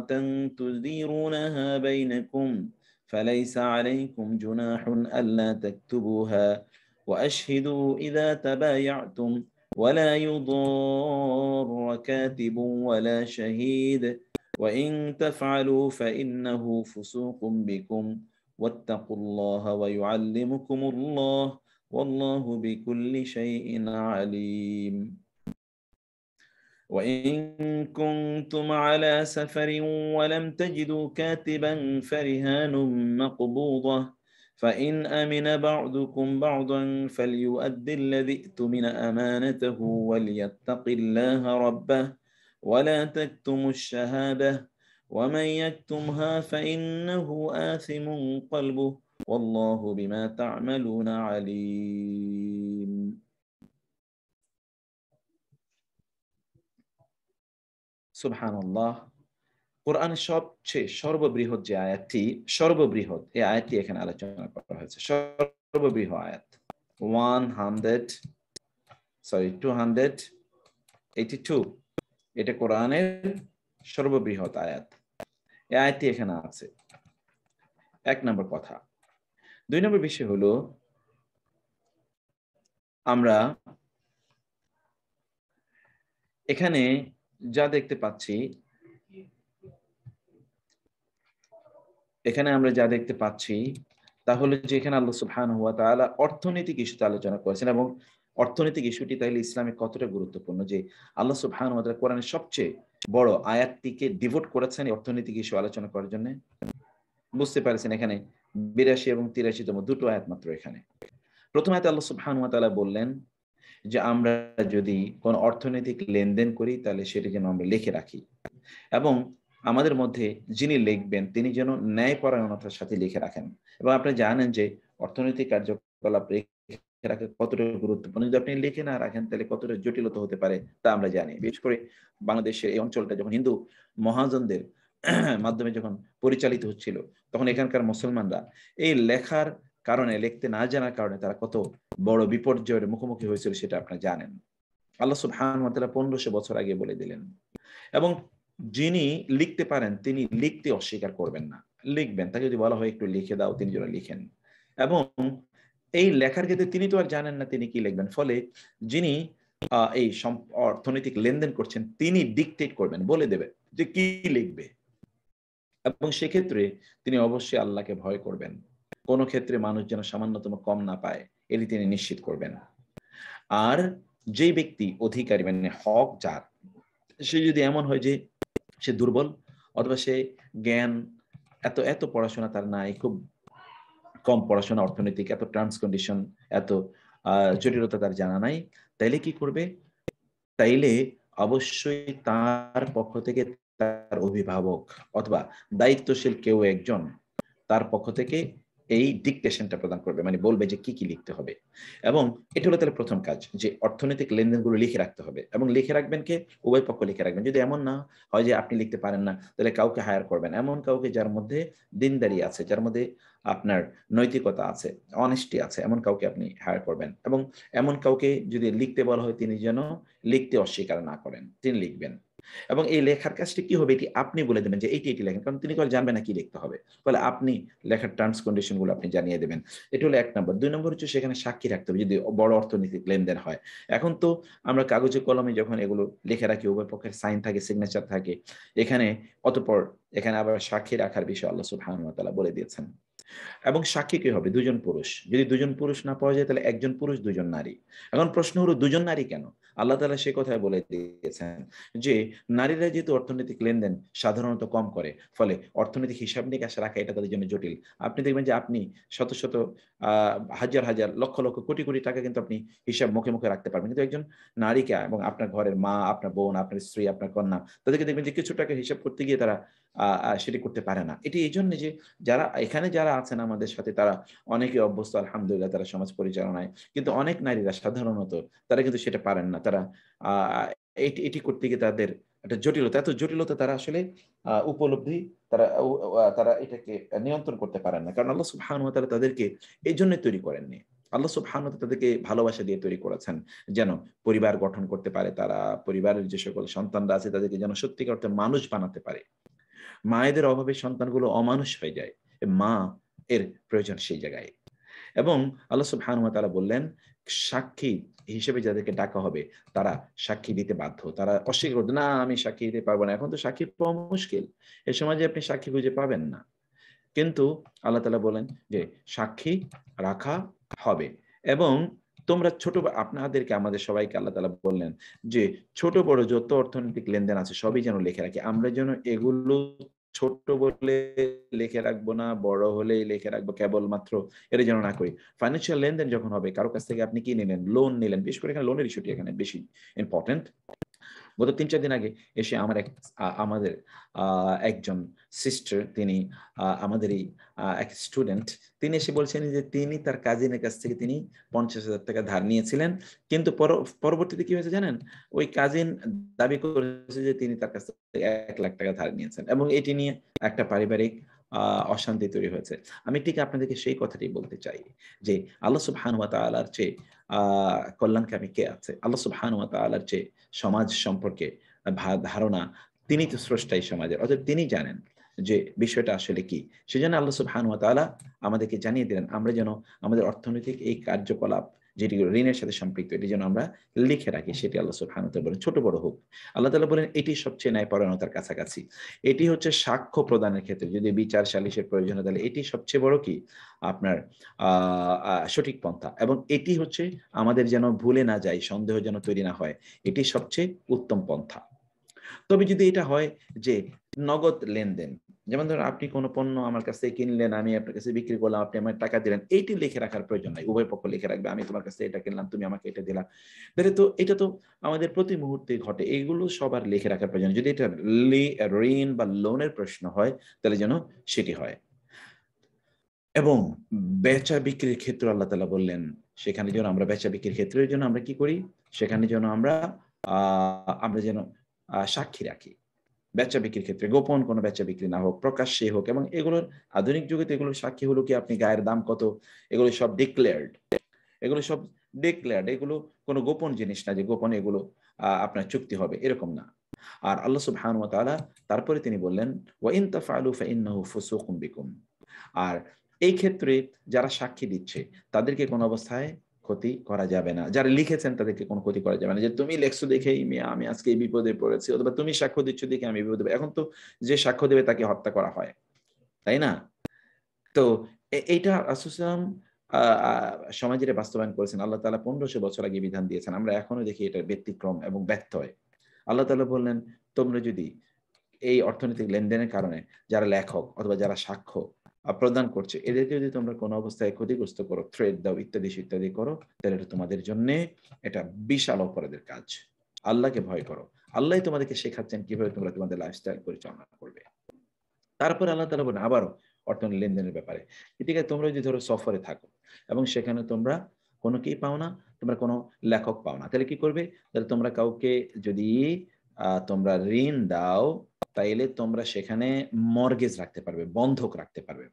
تديرونها بينكم فليس عليكم جناح ألا تكتبوها وأشهدوا إذا تبايعتم ولا يضار كاتب ولا شهيد وإن تفعلوا فإنه فسوق بكم واتقوا الله ويعلمكم الله والله بكل شيء عليم وإن كنتم على سفر ولم تجدوا كاتبا فرهان مقبوضة فإن أمن بعضكم بعضا فليؤد الذي من أمانته وليتق الله ربه ولا تكتموا الشهادة ومن يكتمها فإنه آثم قلبه والله بما تعملون عليم সবচেয়ে সর্ববৃহৎ যে আয়াতটি সর্ববৃহৎ এই আয়াতটি এখানে আলোচনা করা হয়েছে আয়াত one hundred sorry two hundred eighty two এটা কোরআনের সর্ববৃহৎ আয়াত এই আয়াতটি এখানে আছে এক নম্বর কথা দুই নম্বর বিষয় হলো আমরা এখানে যা দেখতে পাচ্ছি এখানে আমরা যা দেখতে পাচ্ছি তাহলে যে এখানে আল্লাহ সুবহান হওয়া তাহলে অর্থনৈতিক ইস্যুতে আলোচনা করেছেন এবং অর্থনৈতিক ইস্যুটি তাহলে ইসলামে কতটা গুরুত্বপূর্ণ যে আল্লাহ সুবহান হুয়া তাআলা কোরআনের সবচেয়ে বড় আয়াতটিকে ডিভোট করেছেন অর্থনৈতিক ইস্যু আলোচনা করার জন্য বুঝতে পারছেন এখানে বিরাশি এবং তিরাশি তম দুটো আয়াত মাত্র এখানে প্রথম আয়াত আল্লাহ সুবহানাহু ওয়া বললেন যে আমরা যদি কোনো অর্থনৈতিক লেনদেন করি তাহলে সেটা যেন আমরা লিখে রাখি এবং আমাদের মধ্যে যিনি লিখবেন তিনি যেন ন্যায় পরায়ণতার সাথে লিখে রাখেন এবং আপনি জানেন যে অর্থনৈতিক কার্যকলাপ লিখে কতটা গুরুত্বপূর্ণ যদি আপনি লিখে না রাখেন তাহলে কতটা জটিলতা হতে পারে তা আমরা জানি বিশেষ করে বাংলাদেশের এই অঞ্চলটা যখন হিন্দু মহাজনদের মাধ্যমে যখন পরিচালিত হচ্ছিল তখন এখানকার মুসলমানরা এই লেখার কারণে লিখতে না জানার কারণে তারা কত বড় বিপর্যয়ের মুখোমুখি হয়েছিল সেটা আপনারা জানেন আল্লাহ মাতারা পনেরোশো বছর আগে বলে দিলেন এবং যিনি লিখতে পারেন তিনি লিখতে অস্বীকার করবেন না লিখবেন তাকে যদি বলা হয় একটু লিখে দাও তিনি যেন লিখেন এবং এই লেখার ক্ষেত্রে তিনি তো আর জানেন না তিনি কি লিখবেন ফলে যিনি এই অর্থনৈতিক লেনদেন করছেন তিনি ডিকটেট করবেন বলে দেবে যে কি লিখবে এবং সেক্ষেত্রে তিনি অবশ্যই আল্লাহকে ভয় করবেন কোনো ক্ষেত্রে মানুষ যেন সামান্যতম কম না পায় এটি তিনি নিশ্চিত করবেন আর যে ব্যক্তি অধিকারী মানে হক যার সে যদি এমন হয় যে সে দুর্বল অথবা সে জ্ঞান এত এত পড়াশোনা তার নাই খুব কম পড়াশোনা অর্থনৈতিক এত ট্রান্স কন্ডিশন এত জটিলতা তার জানা নাই তাইলে কি করবে তাইলে অবশ্যই তার পক্ষ থেকে তার অভিভাবক অথবা দায়িত্বশীল কেউ একজন তার পক্ষ থেকে এই ডিকটেশনটা প্রদান করবে মানে বলবে যে কি কি লিখতে হবে এবং এটা হলো তাহলে প্রথম কাজ যে অর্থনৈতিক লেনদেনগুলো লিখে রাখতে হবে এবং লিখে রাখবেন কে উভয় পক্ষ লিখে রাখবেন যদি এমন না হয় যে আপনি লিখতে পারেন না তাহলে কাউকে হায়ার করবেন এমন কাউকে যার মধ্যে দিনদারি আছে যার মধ্যে আপনার নৈতিকতা আছে অনেস্টি আছে এমন কাউকে আপনি হায়ার করবেন এবং এমন কাউকে যদি লিখতে বলা হয় তিনি যেন লিখতে অস্বীকার না করেন তিনি লিখবেন এবং এই লেখার কাজটি কি হবে এটি আপনি বলে দেবেন যে এইটি এটি লেখেন কারণ তিনি কল জানবেন না কি লিখতে হবে ফলে আপনি লেখার টার্মস কন্ডিশন গুলো আপনি জানিয়ে দেবেন এটি হলো এক নম্বর দুই নম্বর হচ্ছে সেখানে সাক্ষী রাখতে হবে যদি বড় অর্থনৈতিক লেনদেন হয় এখন তো আমরা কাগজে কলমে যখন এগুলো লিখে রাখি উভয় পক্ষের সাইন থাকে সিগনেচার থাকে এখানে অতপর এখানে আবার সাক্ষী রাখার বিষয়ে আল্লাহ সুবহানাহু বলে দিয়েছেন এবং সাক্ষী কি হবে দুজন পুরুষ যদি দুজন পুরুষ না পাওয়া যায় তাহলে একজন পুরুষ দুজন নারী এখন প্রশ্ন হলো দুজন নারী কেন আল্লাহ তালা সে কথায় বলে দিয়েছেন যে নারীরা যেহেতু অর্থনৈতিক লেনদেন সাধারণত কম করে ফলে অর্থনৈতিক হিসাব নিকাশ রাখা এটা তাদের জন্য জটিল আপনি দেখবেন যে আপনি শত শত হাজার হাজার লক্ষ লক্ষ কোটি কোটি টাকা কিন্তু আপনি হিসাব মুখে মুখে রাখতে পারবেন কিন্তু একজন নারীকে এবং আপনার ঘরের মা আপনার বোন আপনার স্ত্রী আপনার কন্যা তাদেরকে দেখবেন যে কিছু টাকা হিসাব করতে গিয়ে তারা সেটি করতে পারে না এটি এই জন্য যে যারা এখানে যারা আছেন আমাদের সাথে তারা অনেকে অভ্যস্ত আলহামদুলিল্লাহ তারা সমাজ পরিচালনায় কিন্তু অনেক নারীরা সাধারণত তারা কিন্তু সেটা পারেন না তারা এটি করতে গিয়ে তাদের একটা জটিলতা এত জটিলতা তারা আসলে উপলব্ধি তারা তারা এটাকে নিয়ন্ত্রণ করতে পারেন না কারণ আল্লাহ সুবহানু তারা তাদেরকে এই জন্যই তৈরি করেননি আল্লাহ সুবহানু তাদেরকে ভালোবাসা দিয়ে তৈরি করেছেন যেন পরিবার গঠন করতে পারে তারা পরিবারের যে সকল সন্তানরা আছে তাদেরকে যেন সত্যিকার অর্থে মানুষ বানাতে পারে মায়েদের অভাবে সন্তানগুলো অমানুষ হয়ে যায় মা এর প্রয়োজন সেই জায়গায় এবং আল্লাহ সুবহানু তারা বললেন সাক্ষী হিসেবে যাদেরকে ডাকা হবে তারা সাক্ষী দিতে বাধ্য তারা অস্বীকার করতো না আমি সাক্ষী দিতে পারবো না এখন তো সাক্ষী পাওয়া মুশকিল এ সমাজে আপনি সাক্ষী খুঁজে পাবেন না কিন্তু আল্লাহ তালা বলেন যে সাক্ষী রাখা হবে এবং তোমরা ছোট আপনাদেরকে আমাদের সবাইকে আল্লাহ তালা বললেন যে ছোট বড় যত অর্থনৈতিক লেনদেন আছে সবই যেন লেখে রাখি আমরা যেন এগুলো ছোট বলে লিখে রাখবো না বড় হলেই লিখে রাখবো কেবলমাত্র এটা যেন না করি ফাইন্যান্সিয়াল লেনদেন যখন হবে কারো কাছ থেকে আপনি কি নিলেন লোন নিলেন বিশেষ করে এখানে লোনের ইস্যুটি এখানে বেশি ইম্পর্টেন্ট গত তিন চার দিন আগে এসে আমার এক আমাদের একজন সিস্টার তিনি আমাদেরই এক স্টুডেন্ট তিনি এসে বলছেন যে তিনি তার কাজিনের কাছ থেকে তিনি পঞ্চাশ হাজার টাকা ধার নিয়েছিলেন কিন্তু পরবর্তীতে কি হয়েছে জানেন ওই কাজিন দাবি করেছে যে তিনি তার কাছ থেকে এক লাখ টাকা ধার নিয়েছেন এবং এটি নিয়ে একটা পারিবারিক অশান্তি তৈরি হয়েছে আমি ঠিক আপনাদেরকে সেই কথাটি বলতে চাই যে আল্লাহ সুবহানুয়া তালার চেয়ে কল্যাণকামী কে আছে আল্লাহ সুবহানুয়া তালার চেয়ে সমাজ সম্পর্কে ধারণা তিনি তো স্রষ্টাই সমাজের অর্থাৎ তিনি জানেন যে বিষয়টা আসলে কি সেজন্য আল্লাহ সুবহানুয়া তালা আমাদেরকে জানিয়ে দিলেন আমরা যেন আমাদের অর্থনৈতিক এই কার্যকলাপ যেটি ঋণের সাথে সম্পৃক্ত এটি যেন আমরা লিখে রাখি সেটি আল্লাহ সুবহানাহু বলেন ছোট বড় হোক আল্লাহ তালা বলেন এটি সবচেয়ে ন্যায় পরায়ণতার কাছাকাছি এটি হচ্ছে সাক্ষ্য প্রদানের ক্ষেত্রে যদি বিচার সালিশের প্রয়োজন হয় তাহলে এটি সবচেয়ে বড় কি আপনার সঠিক পন্থা এবং এটি হচ্ছে আমাদের যেন ভুলে না যায় সন্দেহ যেন তৈরি না হয় এটি সবচেয়ে উত্তম পন্থা তবে যদি এটা হয় যে নগদ লেনদেন যেমন ধরুন আপনি কোনো পণ্য আমার কাছে কিনলেন আমি আপনার কাছে বিক্রি করলাম আপনি আমার টাকা দিলেন এইটি লিখে রাখার প্রয়োজন নাই উভয় পক্ষ লিখে রাখবে আমি তোমার কাছে এটা কিনলাম তুমি আমাকে এটা দিলাম তাহলে তো এটা তো আমাদের প্রতি মুহূর্তে ঘটে এগুলো সবার লিখে রাখার প্রয়োজন যদি এটা ঋণ বা লোনের প্রশ্ন হয় তাহলে যেন সেটি হয় এবং বেচা বিক্রির ক্ষেত্রে আল্লাহ তালা বললেন সেখানে যেন আমরা বেচা বিক্রির ক্ষেত্রে যেন আমরা কি করি সেখানে যেন আমরা আমরা যেন সাক্ষী রাখি বেচা বিক্রির ক্ষেত্রে গোপন কোনো বেচা বিক্রি না হোক প্রকাশ্যে হোক এবং এগুলোর আধুনিক যুগে তো এগুলোর সাক্ষী হলো কি আপনি গায়ের দাম কত এগুলো সব ডিক্লেয়ার্ড এগুলো সব ডিক্লেয়ার্ড এগুলো কোনো গোপন জিনিস না যে গোপন এগুলো আপনার চুক্তি হবে এরকম না আর আল্লাহ সুবহান ওয়া তারপরে তিনি বললেন ওয়া ইন তাফআলু ফাইন্নাহু ফুসুকুম বিকুম আর এই ক্ষেত্রে যারা সাক্ষী দিচ্ছে তাদেরকে কোন অবস্থায় ক্ষতি করা যাবে না যারা লিখেছেন তাদেরকে কোনো ক্ষতি করা যাবে না যে তুমি লেখছো দেখে মেয়ে আমি আজকে এই বিপদে পড়েছি অথবা তুমি সাক্ষ্য দিচ্ছ দেখে আমি বিপদে এখন তো যে সাক্ষ্য দেবে তাকে হত্যা করা হয় তাই না তো এইটা আসুসাম সমাজের বাস্তবায়ন করেছেন আল্লাহ তালা পনেরোশো বছর আগে বিধান দিয়েছেন আমরা এখনো দেখি এটা ব্যতিক্রম এবং ব্যর্থ হয় আল্লাহ তালা বললেন তোমরা যদি এই অর্থনৈতিক লেনদেনের কারণে যারা লেখক অথবা যারা সাক্ষ্য প্রদান করছে এদেরকে যদি তোমরা কোনো অবস্থায় ক্ষতিগ্রস্ত করো থ্রেড দাও ইত্যাদি ইত্যাদি করো তাহলে এটা তোমাদের জন্য এটা বিশাল অপরাধের কাজ আল্লাহকে ভয় করো আল্লাহ তোমাদেরকে শেখাচ্ছেন কিভাবে তোমরা তোমাদের লাইফস্টাইল পরিচালনা করবে তারপর আল্লাহ তালা বলেন আবারও অর্থনৈতিক লেনদেনের ব্যাপারে ঠিক আছে তোমরা যদি ধরো সফরে থাকো এবং সেখানে তোমরা কোনো কি পাও না তোমরা কোনো লেখক পাও না তাহলে কি করবে তাহলে তোমরা কাউকে যদি তোমরা ঋণ দাও তাইলে তোমরা সেখানে মর্গেজ রাখতে পারবে বন্ধক রাখতে পারবে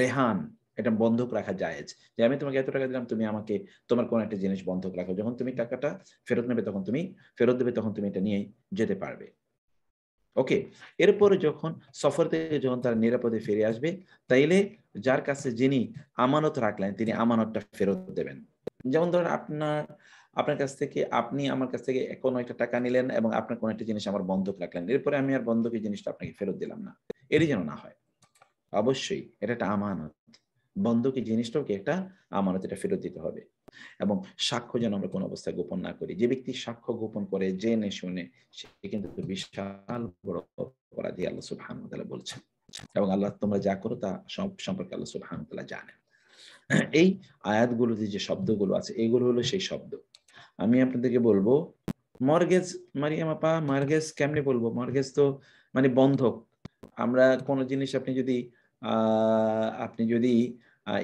রেহান এটা বন্ধক রাখা জায়েজ যে আমি তোমাকে এত টাকা দিলাম তুমি আমাকে তোমার কোন একটা জিনিস বন্ধক রাখো যখন তুমি টাকাটা ফেরত নেবে তখন তুমি ফেরত দেবে তখন তুমি এটা নিয়ে যেতে পারবে ওকে এরপরে যখন সফর থেকে যখন তারা নিরাপদে ফিরে আসবে তাইলে যার কাছে যিনি আমানত রাখলেন তিনি আমানতটা ফেরত দেবেন যেমন ধরেন আপনার আপনার কাছ থেকে আপনি আমার কাছ থেকে কোনো একটা টাকা নিলেন এবং আপনার কোনো একটা জিনিস আমার বন্ধক রাখলেন এরপরে আমি আর বন্ধকের জিনিসটা আপনাকে ফেরত দিলাম না এরই যেন না হয় অবশ্যই এটা একটা আমানত বন্ধকি জিনিসটাকে একটা আমানত এটা ফেরত দিতে হবে এবং সাক্ষ্য যেন আমরা কোনো অবস্থায় গোপন না করি যে ব্যক্তি সাক্ষ্য গোপন করে জেনে শুনে সে কিন্তু বিশাল বড় অপরাধী আল্লাহ সুবহানুতালা বলছেন এবং আল্লাহ তোমরা যা করো তা সব সম্পর্কে আল্লাহ সুবহানুতালা জানেন এই আয়াতগুলোতে যে শব্দগুলো আছে এগুলো হলো সেই শব্দ আমি আপনাদেরকে বলবো মর্গেজ মারিয়া মাপা মার্গেজ কেমনে বলবো মর্গেজ তো মানে বন্ধক আমরা কোনো জিনিস আপনি যদি আপনি যদি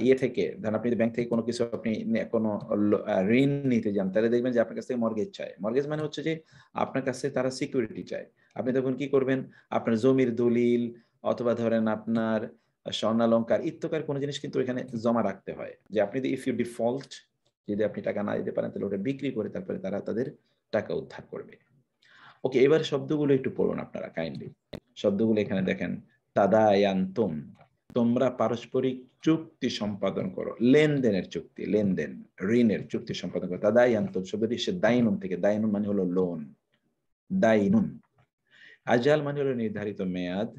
ইয়ে থেকে ধরেন আপনি ব্যাংক থেকে কোনো কিছু আপনি কোনো ঋণ নিতে যান তাহলে দেখবেন যে আপনার কাছ থেকে মর্গেজ চায় মর্গেজ মানে হচ্ছে যে আপনার কাছে তারা সিকিউরিটি চায় আপনি তখন কি করবেন আপনার জমির দলিল অথবা ধরেন আপনার স্বর্ণালঙ্কার ইত্যকার কোনো জিনিস কিন্তু এখানে জমা রাখতে হয় যে আপনি ইফ ইউ ডিফল্ট যদি আপনি টাকা না দিতে পারেন তাহলে ওটা বিক্রি করে তারপরে তারা তাদের টাকা উদ্ধার করবে ওকে এবার শব্দগুলো একটু পড়ুন আপনারা কাইন্ডলি শব্দগুলো এখানে দেখেন তাদায়ান্তম তোমরা পারস্পরিক চুক্তি সম্পাদন করো লেনদেনের চুক্তি লেনদেন ঋণের চুক্তি সম্পাদন করো তাদায়ান্তম শব্দটি সে দাইনুন থেকে দাইনুন মানে হলো লোন দাইনুন আজাল মানে হলো নির্ধারিত মেয়াদ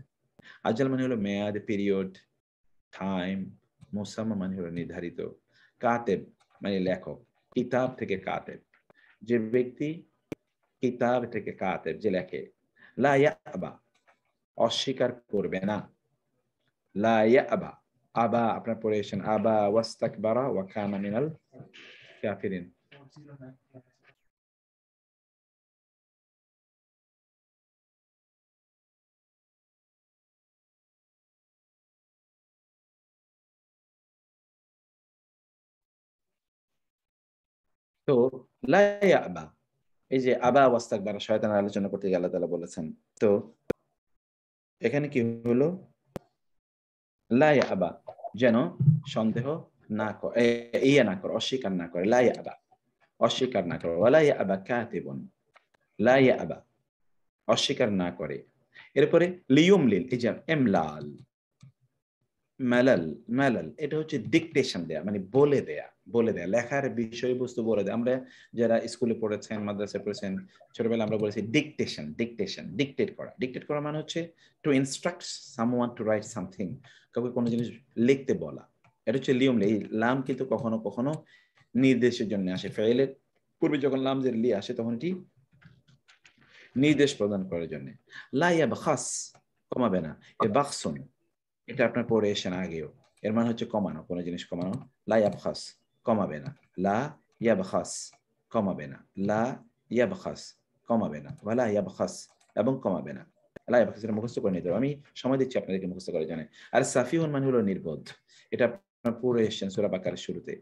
আজাল মানে হলো মেয়াদ পিরিয়ড টাইম মোসামা মানে হলো নির্ধারিত কাতেব মানে লেখক কিতাব থেকে কাতেব যে ব্যক্তি কিতাব থেকে কাতেব যে লেখে লাবা অস্বীকার করবে না লাবা আবা আপনার পড়ে আবা ওয়াস্তাক বারা ওয়া কানা মিনাল কাফিরিন তো লাই আবা এই যে আবা অবস্থাক বারা শয়তান আলোচনা করতে গিয়ে আল্লাহ তালা বলেছেন তো এখানে কি হলো লাই আবা যেন সন্দেহ না করে ইয়ে না করে অস্বীকার না করে লাই আবা অস্বীকার না করে ওয়ালাইয়া আবা বোন লাই আবা অস্বীকার না করে এরপরে লিউম লিল এই যে এম লাল মালাল মালাল এটা হচ্ছে ডিকটেশন দেয়া মানে বলে দেয়া বলে দেয় লেখার বিষয়বস্তু বলে দেয় আমরা যারা স্কুলে পড়েছেন মাদ্রাসায় পড়েছেন ছোটবেলা আমরা বলেছি ডিকটেশন ডিকটেশন ডিকটেট করা ডিকটেট করা মানে হচ্ছে to instruct someone to write something কাউকে কোনো জিনিস লিখতে বলা এটা হচ্ছে লিয়ম এই লাম কিন্তু কখনো কখনো নির্দেশের জন্য আসে ফেলের পূর্বে যখন লাম যে লি আসে তখন এটি নির্দেশ প্রদান করার জন্য লাইয়া বাস কমাবে না এ বাকসুন এটা আপনার পড়ে এসে না আগেও এর মানে হচ্ছে কমানো কোনো জিনিস কমানো লাইয়া বাস কমাবে না লা ইয়াবখাস কমাবে না লা ইয়াবখাস কমাবে না ভালা ইয়াবখাস এবং কমাবে না লা ইয়াবখাস এটা মুখস্থ করে নিতে হবে আমি সময় দিচ্ছি আপনাদেরকে মুখস্থ করে জানে আর সাফিহুন মানে হলো নির্বোধ এটা আপনার পুরো এসছেন সুরা বাকার শুরুতে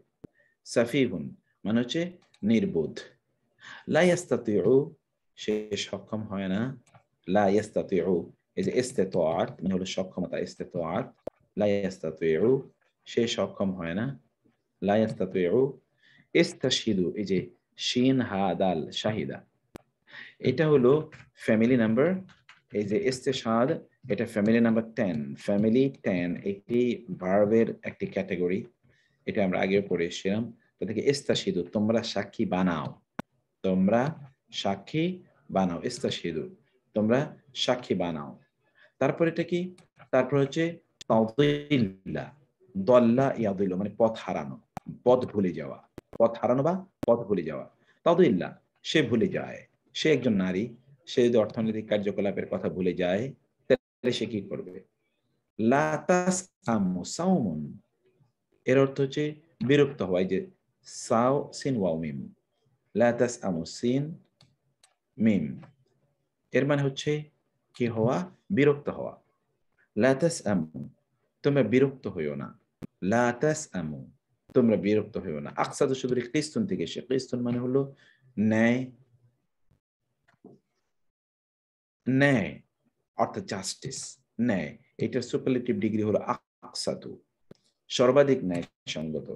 সাফিহুন মানে হচ্ছে নির্বোধ লা ইয়াস্তাতিউ সে সক্ষম হয় না লা ইয়াস্তাতিউ এই যে ইস্তেতোয়াত মানে হলো সক্ষমতা ইস্তেতোয়াত লা ইয়াস্তাতিউ সে সক্ষম হয় না এটা হলো ফ্যামিলি নাম্বার এই যে এটা family number ten family ten একটি একটি ক্যাটাগরি এটা আমরা আগেও করে এসেছিলাম থেকে ইস্তাশিদু তোমরা সাক্ষী বানাও তোমরা সাক্ষী বানাও ইস্তাশিদু তোমরা সাক্ষী বানাও তারপর এটা কি তারপর হচ্ছে দল্লা ইয়াদ মানে পথ হারানো পথ ভুলে যাওয়া পথ হারানো বা পথ ভুলে যাওয়া তদইল্লা সে ভুলে যায় সে একজন নারী সে যদি অর্থনৈতিক কার্যকলাপের কথা ভুলে যায় তাহলে সে কি করবে লাতাস এর অর্থ হচ্ছে বিরক্ত হওয়া যে সাও সিন ওয়াও মিম লাতাস আমু সিন মিম এর মানে হচ্ছে কি হওয়া বিরক্ত হওয়া লাতাস আমু তোমরা বিরক্ত হইও না লাতাস আমু তোমরা বিরক্ত হইও না আকসাদ সুদরি কিস্তুন থেকে এসে কিস্তুন মানে হলো ন্যায় ন্যায় অর্থাৎ জাস্টিস ন্যায় এটার সুপারলেটিভ ডিগ্রি হলো আকসাদু সর্বাধিক ন্যায় সঙ্গত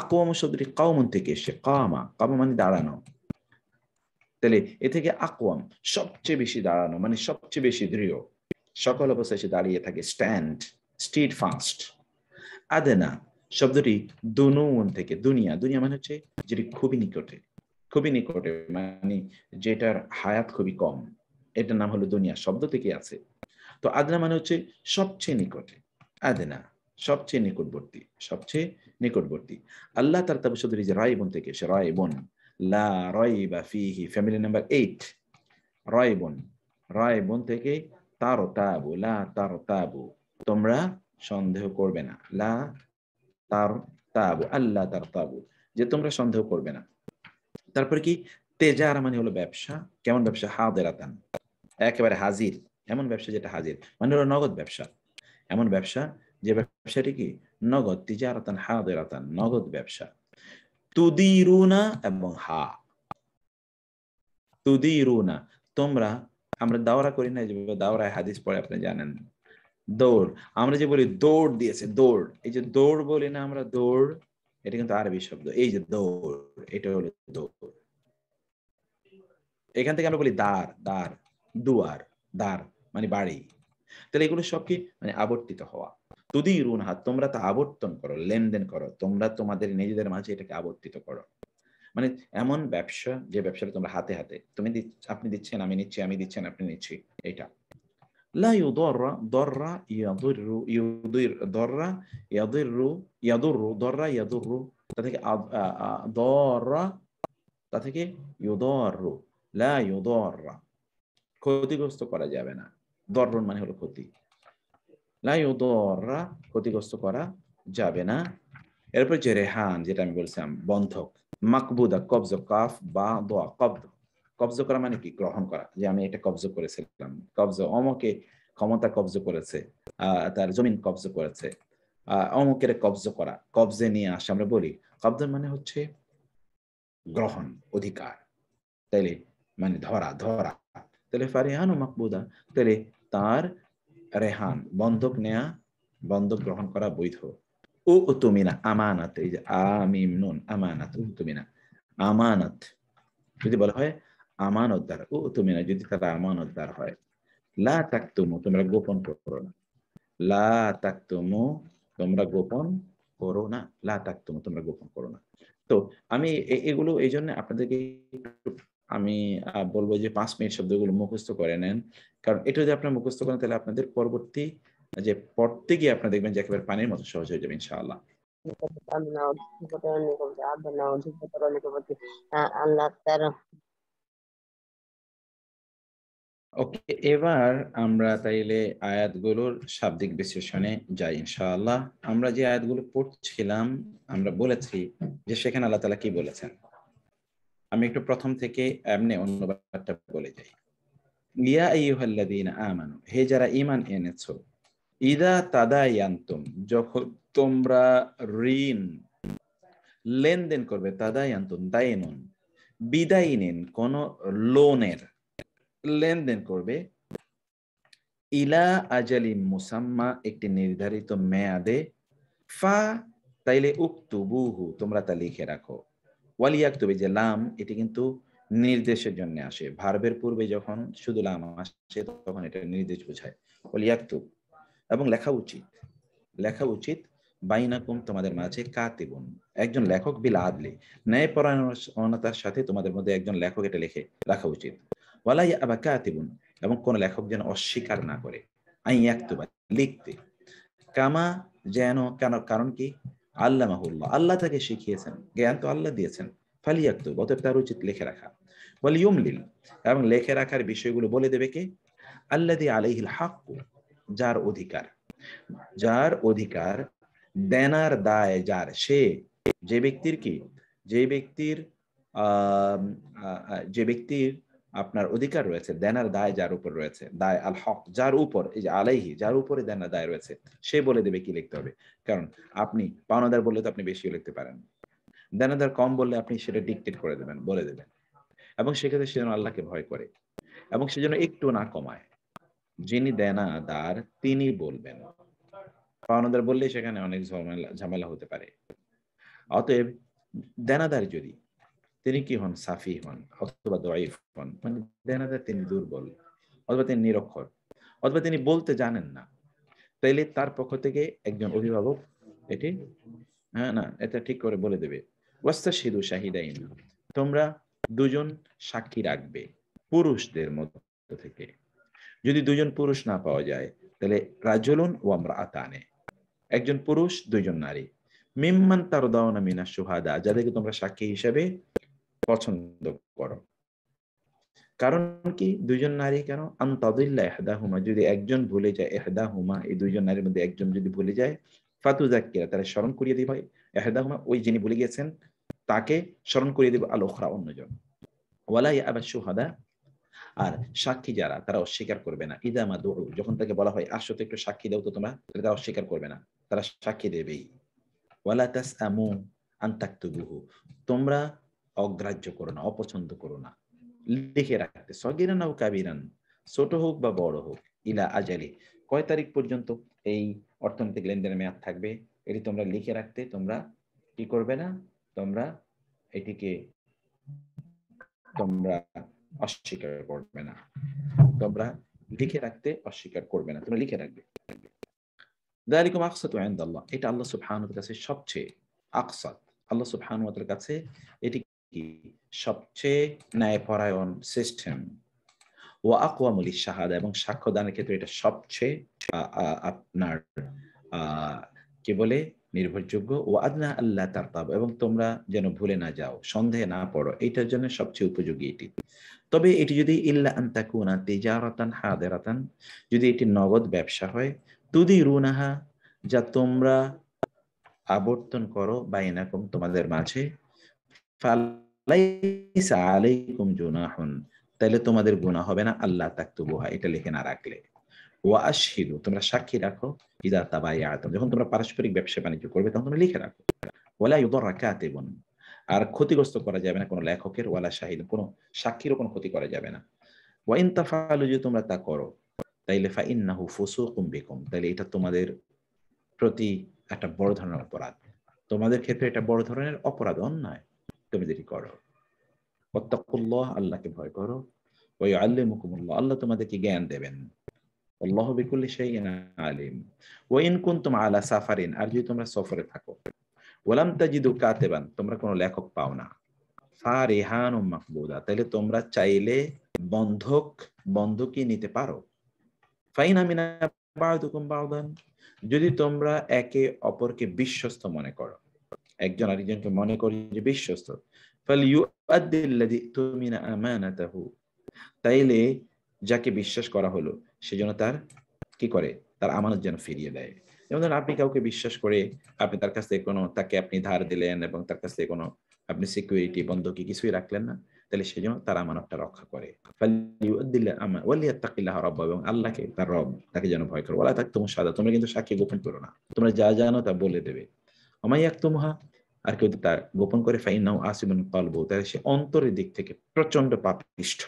আকোয়াম শব্দটি কাউমন থেকে এসে কামা কামা মানে দাঁড়ানো তাহলে এ থেকে আকোয়াম সবচেয়ে বেশি দাঁড়ানো মানে সবচেয়ে বেশি দৃঢ় সকল অবস্থায় সে দাঁড়িয়ে থাকে স্ট্যান্ড স্টিড ফাস্ট আদেনা শব্দটি দুনুন থেকে দুনিয়া দুনিয়া মানে হচ্ছে যেটি খুবই নিকটে খুবই নিকটে মানে যেটার হায়াত খুবই কম এটার নাম হলো দুনিয়া শব্দ থেকে আছে তো আদনা মানে হচ্ছে সবচেয়ে নিকটে আদনা সবচেয়ে নিকটবর্তী সবচেয়ে নিকটবর্তী আল্লাহ তার তাবু শব্দটি যে রায় বোন থেকে সে রায় বোন লা রয় বা ফিহি ফ্যামিলি নাম্বার এইট রয় বোন রয় বোন থেকে তার তাবু লা তার তাবু তোমরা সন্দেহ করবে না লা তার তাবু আল্লাহ তার তাবু যে তোমরা সন্দেহ করবে না তারপরে কি তেজার মানে হলো ব্যবসা কেমন ব্যবসা হাদেরাতান একেবারে হাজির এমন ব্যবসা যেটা হাজির মানে হলো নগদ ব্যবসা এমন ব্যবসা যে ব্যবসাটি কি নগদ তিজারাতান হাদেরাতান নগদ ব্যবসা তুদিরুনা এবং হা তুদিরুনা তোমরা আমরা দাওরা করি না যেভাবে দাওরায় হাদিস পড়ে আপনি জানেন দৌড় আমরা যে বলি দৌড় দিয়েছে দৌড় এই যে দৌড় বলি না আমরা দৌড় এটা কিন্তু আরবি শব্দ এই যে দৌড় এটা হলো দৌড় এখান থেকে আমরা বলি দ্বার দ্বার দুয়ার দ্বার মানে বাড়ি তাহলে এগুলো সব কি মানে আবর্তিত হওয়া তুদি হাত তোমরা তা আবর্তন করো লেনদেন করো তোমরা তোমাদের নিজেদের মাঝে এটাকে আবর্তিত করো মানে এমন ব্যবসা যে ব্যবসাটা তোমরা হাতে হাতে তুমি আপনি দিচ্ছেন আমি নিচ্ছি আমি দিচ্ছেন আপনি নিচ্ছি এটা لا يضر ضر يضر يضر দররা يضر يضر দররা يضر তা থেকে দররা তা থেকে ইউদররু লা ইউদররা ক্ষতিগ্রস্ত করা যাবে না দর্রণ মানে হলো ক্ষতি লা ইউদররা ক্ষতিগ্রস্ত করা যাবে না এরপর যে রেহান যেটা আমি বলছিলাম বন্ধক মাকবুদা কবজ কাফ বা দোয়া কবদ কবজ করা মানে কি গ্রহণ করা যে আমি এটা কবজ করেছিলাম কবজ অমকে ক্ষমতা কবজ করেছে তার জমিন কবজ করেছে অমকের কবজ করা কবজে নিয়ে আসা আমরা বলি কবজ মানে হচ্ছে গ্রহণ অধিকার তাইলে মানে ধরা ধরা তাহলে ফারিহান ও মাকবুদা তাহলে তার রেহান বন্ধক নেয়া বন্ধক গ্রহণ করা বৈধ ও তুমিনা আমানাত এই যে আমিম নুন আমানাত ও তুমিনা আমানাত যদি বলা হয় আমানত দ্বার ও তুমি না যদি তারা আমানত দ্বার হয় লা তাকতুমু তোমরা গোপন করো না লা তাকতুমু তোমরা গোপন করো না লা তাকতুমু তোমরা গোপন করো না তো আমি এগুলো এই জন্য আপনাদেরকে আমি বলবো যে পাঁচ মিনিট শব্দগুলো মুখস্থ করে নেন কারণ এটা যদি আপনার মুখস্থ করেন তাহলে আপনাদের পরবর্তী যে পড়তে গিয়ে আপনারা দেখবেন যে একেবারে পানির মতো সহজ হয়ে যাবে ইনশাআল্লাহ আল্লাহ তার ওকে এবার আমরা তাইলে আয়াতগুলোর শাব্দিক বিশ্লেষণে যাই ইনশাআল্লাহ আমরা যে আয়াতগুলো পড়ছিলাম আমরা বলেছি যে সেখানে আল্লাহ তালা কি বলেছেন আমি একটু প্রথম থেকে এমনি অনুবাদটা বলে যাই লিয়া ইহাল্লাদিন আমানু হে যারা ইমান এনেছো ইদা তাদা যখন তোমরা ঋণ লেনদেন করবে তাদাই আন্তুম দায়নুন বিদায় নিন কোন লোনের লেনদেন করবে ইলা আজালি মুসাম্মা একটি নির্ধারিত মেয়াদে ফা তাইলে উক্তুবুহু তোমরা তা লিখে রাখো ওয়ালিয়াক্তুবে যে লাম এটি কিন্তু নির্দেশের জন্য আসে ভার্বের পূর্বে যখন শুধু লাম আসে তখন এটা নির্দেশ বোঝায় ওয়ালিয়াক্তুব এবং লেখা উচিত লেখা উচিত বাইনাকুম তোমাদের মাঝে কাতিবুন একজন লেখক বিল আদলি ন্যায় পরায়ণতার সাথে তোমাদের মধ্যে একজন লেখক এটা লিখে রাখা উচিত ওয়ালাই আবা কাতিবুন এবং কোন লেখক যেন অস্বীকার না করে আই একতুবা লিখতে কামা যেন কেন কারণ কি আল্লাহ মাহুল্লাহ আল্লাহ তাকে শিখিয়েছেন জ্ঞান তো আল্লাহ দিয়েছেন ফালিয়াক্ত অতএব তার উচিত লিখে রাখা বলি ইউমলিল এবং লেখে রাখার বিষয়গুলো বলে দেবে কে আল্লা দিয়ে আলাইহিল হাক্কু যার অধিকার যার অধিকার দেনার দায় যার সে যে ব্যক্তির কি যে ব্যক্তির যে ব্যক্তির আপনার অধিকার রয়েছে দেনার দায় যার উপর রয়েছে দায় আল হক যার উপর এই যে আলাইহি যার উপরে দেনার দায় রয়েছে সে বলে দেবে কি লিখতে হবে কারণ আপনি পাওনাদার বললে তো আপনি বেশিও লিখতে পারেন দেনাদার কম বললে আপনি সেটা ডিকটেট করে দেবেন বলে দেবেন এবং সেক্ষেত্রে সে যেন আল্লাহকে ভয় করে এবং সে যেন একটু না কমায় যিনি দেনাদার তিনি বলবেন পাওনাদার বললে সেখানে অনেক ঝামেলা হতে পারে অতএব দেনাদার যদি তিনি কি হন সাফি হন অথবা দয়ীফ হন মানে দেখা যায় তিনি দুর্বল অথবা তিনি নিরক্ষর অথবা তিনি বলতে জানেন না তাইলে তার পক্ষ থেকে একজন অভিভাবক এটি হ্যাঁ না এটা ঠিক করে বলে দেবে ওয়াস্তা সিধু শাহিদাইন তোমরা দুজন সাক্ষী রাখবে পুরুষদের মধ্য থেকে যদি দুজন পুরুষ না পাওয়া যায় তাহলে রাজলুন ও আমরা আতানে একজন পুরুষ দুজন নারী মিম্মান তার দাও না মিনা সুহাদা যাদেরকে তোমরা সাক্ষী হিসাবে পছন্দ করো কারণ কি দুজন নারী কেন আন্তাদিল্লা এহদা হুমা যদি একজন ভুলে যায় এহদা হুমা এই দুজন নারীর মধ্যে একজন যদি ভুলে যায় ফাতু জাকিরা তারা স্মরণ করিয়ে দিবে এহদা হুমা ওই যিনি ভুলে গিয়েছেন তাকে স্মরণ করিয়ে দিবে আল ওখরা অন্যজন ওয়ালাই আবার সুহাদা আর সাক্ষী যারা তারা অস্বীকার করবে না ইদামা দৌড় যখন তাকে বলা হয় আসো তো একটু সাক্ষী দাও তো তোমরা তারা অস্বীকার করবে না তারা সাক্ষী দেবেই ওয়ালা তাস আমু আন্তাক্তুবুহু তোমরা অগ্রাহ্য করো না অপছন্দ করো না লিখে রাখতে সগিরান ও কাবিরান ছোট হোক বা বড় হোক ইলা আজালি কয় তারিখ পর্যন্ত এই অর্থনৈতিক লেনদেনের মেয়াদ থাকবে এটি তোমরা লিখে রাখতে তোমরা কি করবে না তোমরা এটিকে তোমরা অস্বীকার করবে না তোমরা লিখে রাখতে অস্বীকার করবে না তোমরা লিখে রাখবে দালিকুম আকসাত আল্লাহ এটা আল্লাহ সুবহানাহু ওয়া কাছে সবচেয়ে আকসাত আল্লাহ সুবহানাহু ওয়া কাছে এটি সবচেয়ে ন্যায়পরায়ণ সিস্টেম ও আকুয়ামুল শাহাদা এবং সাক্ষ্য দানের ক্ষেত্রে এটা সবচেয়ে আপনার কি বলে নির্ভরযোগ্য ও আদনা আল্লাহ তারতাব এবং তোমরা যেন ভুলে না যাও সন্দেহে না পড়ো এইটার জন্য সবচেয়ে উপযোগী এটি তবে এটি যদি ইল্লা আন্তাকুনা তেজারাতান হাদেরাতান যদি এটি নগদ ব্যবসা হয় তুদি রুনাহা যা তোমরা আবর্তন করো বা এনাকম তোমাদের মাঝে আলাইকুম জুনাহুন তাইলে তোমাদের গুণা হবে না আল্লাহ তাকতুবুহা এটা লিখে না রাখলে ওয়া আশহিদু তোমরা সাক্ষী রাখো ইদা যখন তোমরা পারস্পরিক ব্যবসা বাণিজ্য করবে তখন লিখে রাখো ওয়ালা কাতিবুন আর ক্ষতিগ্রস্ত করা যাবে না কোনো লেখকের ওয়ালা শাহিদ কোনো সাক্ষীরও কোনো ক্ষতি করা যাবে না ওয়া ইন যদি তোমরা তা করো তাইলে ফা ইন্নাহু ফুসুকুম বিকুম তাইলে এটা তোমাদের প্রতি একটা বড় ধরনের অপরাধ তোমাদের ক্ষেত্রে এটা বড় ধরনের অপরাধ অন্যায় তুমি যেটি করো প্রত্যাকুল্লাহ আল্লাহকে ভয় করো ওই আল্লে মুকুমুল্লাহ আল্লাহ তোমাদেরকে জ্ঞান দেবেন আল্লাহ সেই আলিম তোমা সাফারিন আর যদি তোমরা সফরে থাকো ওলাম তাজিদু কাতেবান তোমরা কোনো লেখক পাও না ও তাহলে তোমরা চাইলে বন্ধক বন্ধকই নিতে পারো ফাইন আমিনা বাউদুকুম বাউদান যদি তোমরা একে অপরকে বিশ্বস্ত মনে করো একজন আরেকজনকে মনে করি যে বিশ্বস্ত তাইলে যাকে বিশ্বাস করা হলো সে যেন তার কি করে তার আমানত যেন ফিরিয়ে দেয় যেমন ধরুন আপনি কাউকে বিশ্বাস করে আপনি তার কাছ থেকে কোনো তাকে আপনি ধার দিলেন এবং তার কাছ থেকে কোনো আপনি সিকিউরিটি বন্ধকি কিছুই রাখলেন না তাহলে সে যেন তার আমানতটা রক্ষা করে রব এবং আল্লাহকে তার রব তাকে যেন ভয় করো ওলা তাক তোমার সাদা তোমরা কিন্তু সাক্ষী গোপন করো না তোমরা যা জানো তা বলে দেবে আমাই একতমুহা আর কেউ তা গোপন করে ফাইন নাও আসিবেন কলব তাহলে সে অন্তরের দিক থেকে প্রচন্ড পাপিষ্ট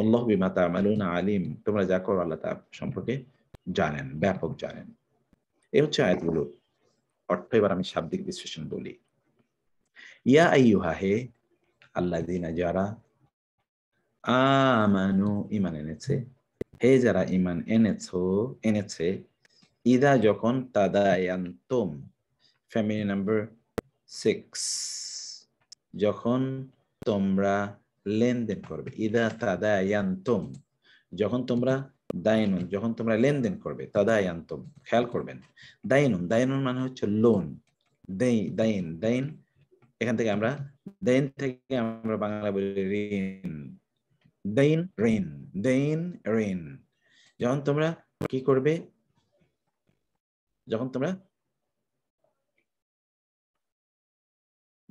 অল্লাহ বিমাতা মালুনা আলিম তোমরা যা করো আল্লাহ তা সম্পর্কে জানেন ব্যাপক জানেন এ হচ্ছে আয়াতগুলো অর্থ এবার আমি শাব্দিক বিশ্লেষণ বলি ইয়া আই ইউহা হে আল্লাহ দিনা যারা আমানু ইমান এনেছে হে যারা ইমান এনেছো এনেছে ইদা যখন তাদায়ান্তম ফ্যামিলি নাম্বার সিক্স যখন তোমরা লেনদেন করবে ইদা তাদায়ান্তম যখন তোমরা দায়নুন যখন তোমরা লেনদেন করবে তাদায়ান্তম খেয়াল করবেন দায়নুন দায়নুন মানে হচ্ছে লোন দাইন দাইন এখান থেকে আমরা দেন থেকে আমরা বাংলা বলি ঋণ দেন ঋণ দেন ঋণ যখন তোমরা কি করবে যখন তোমরা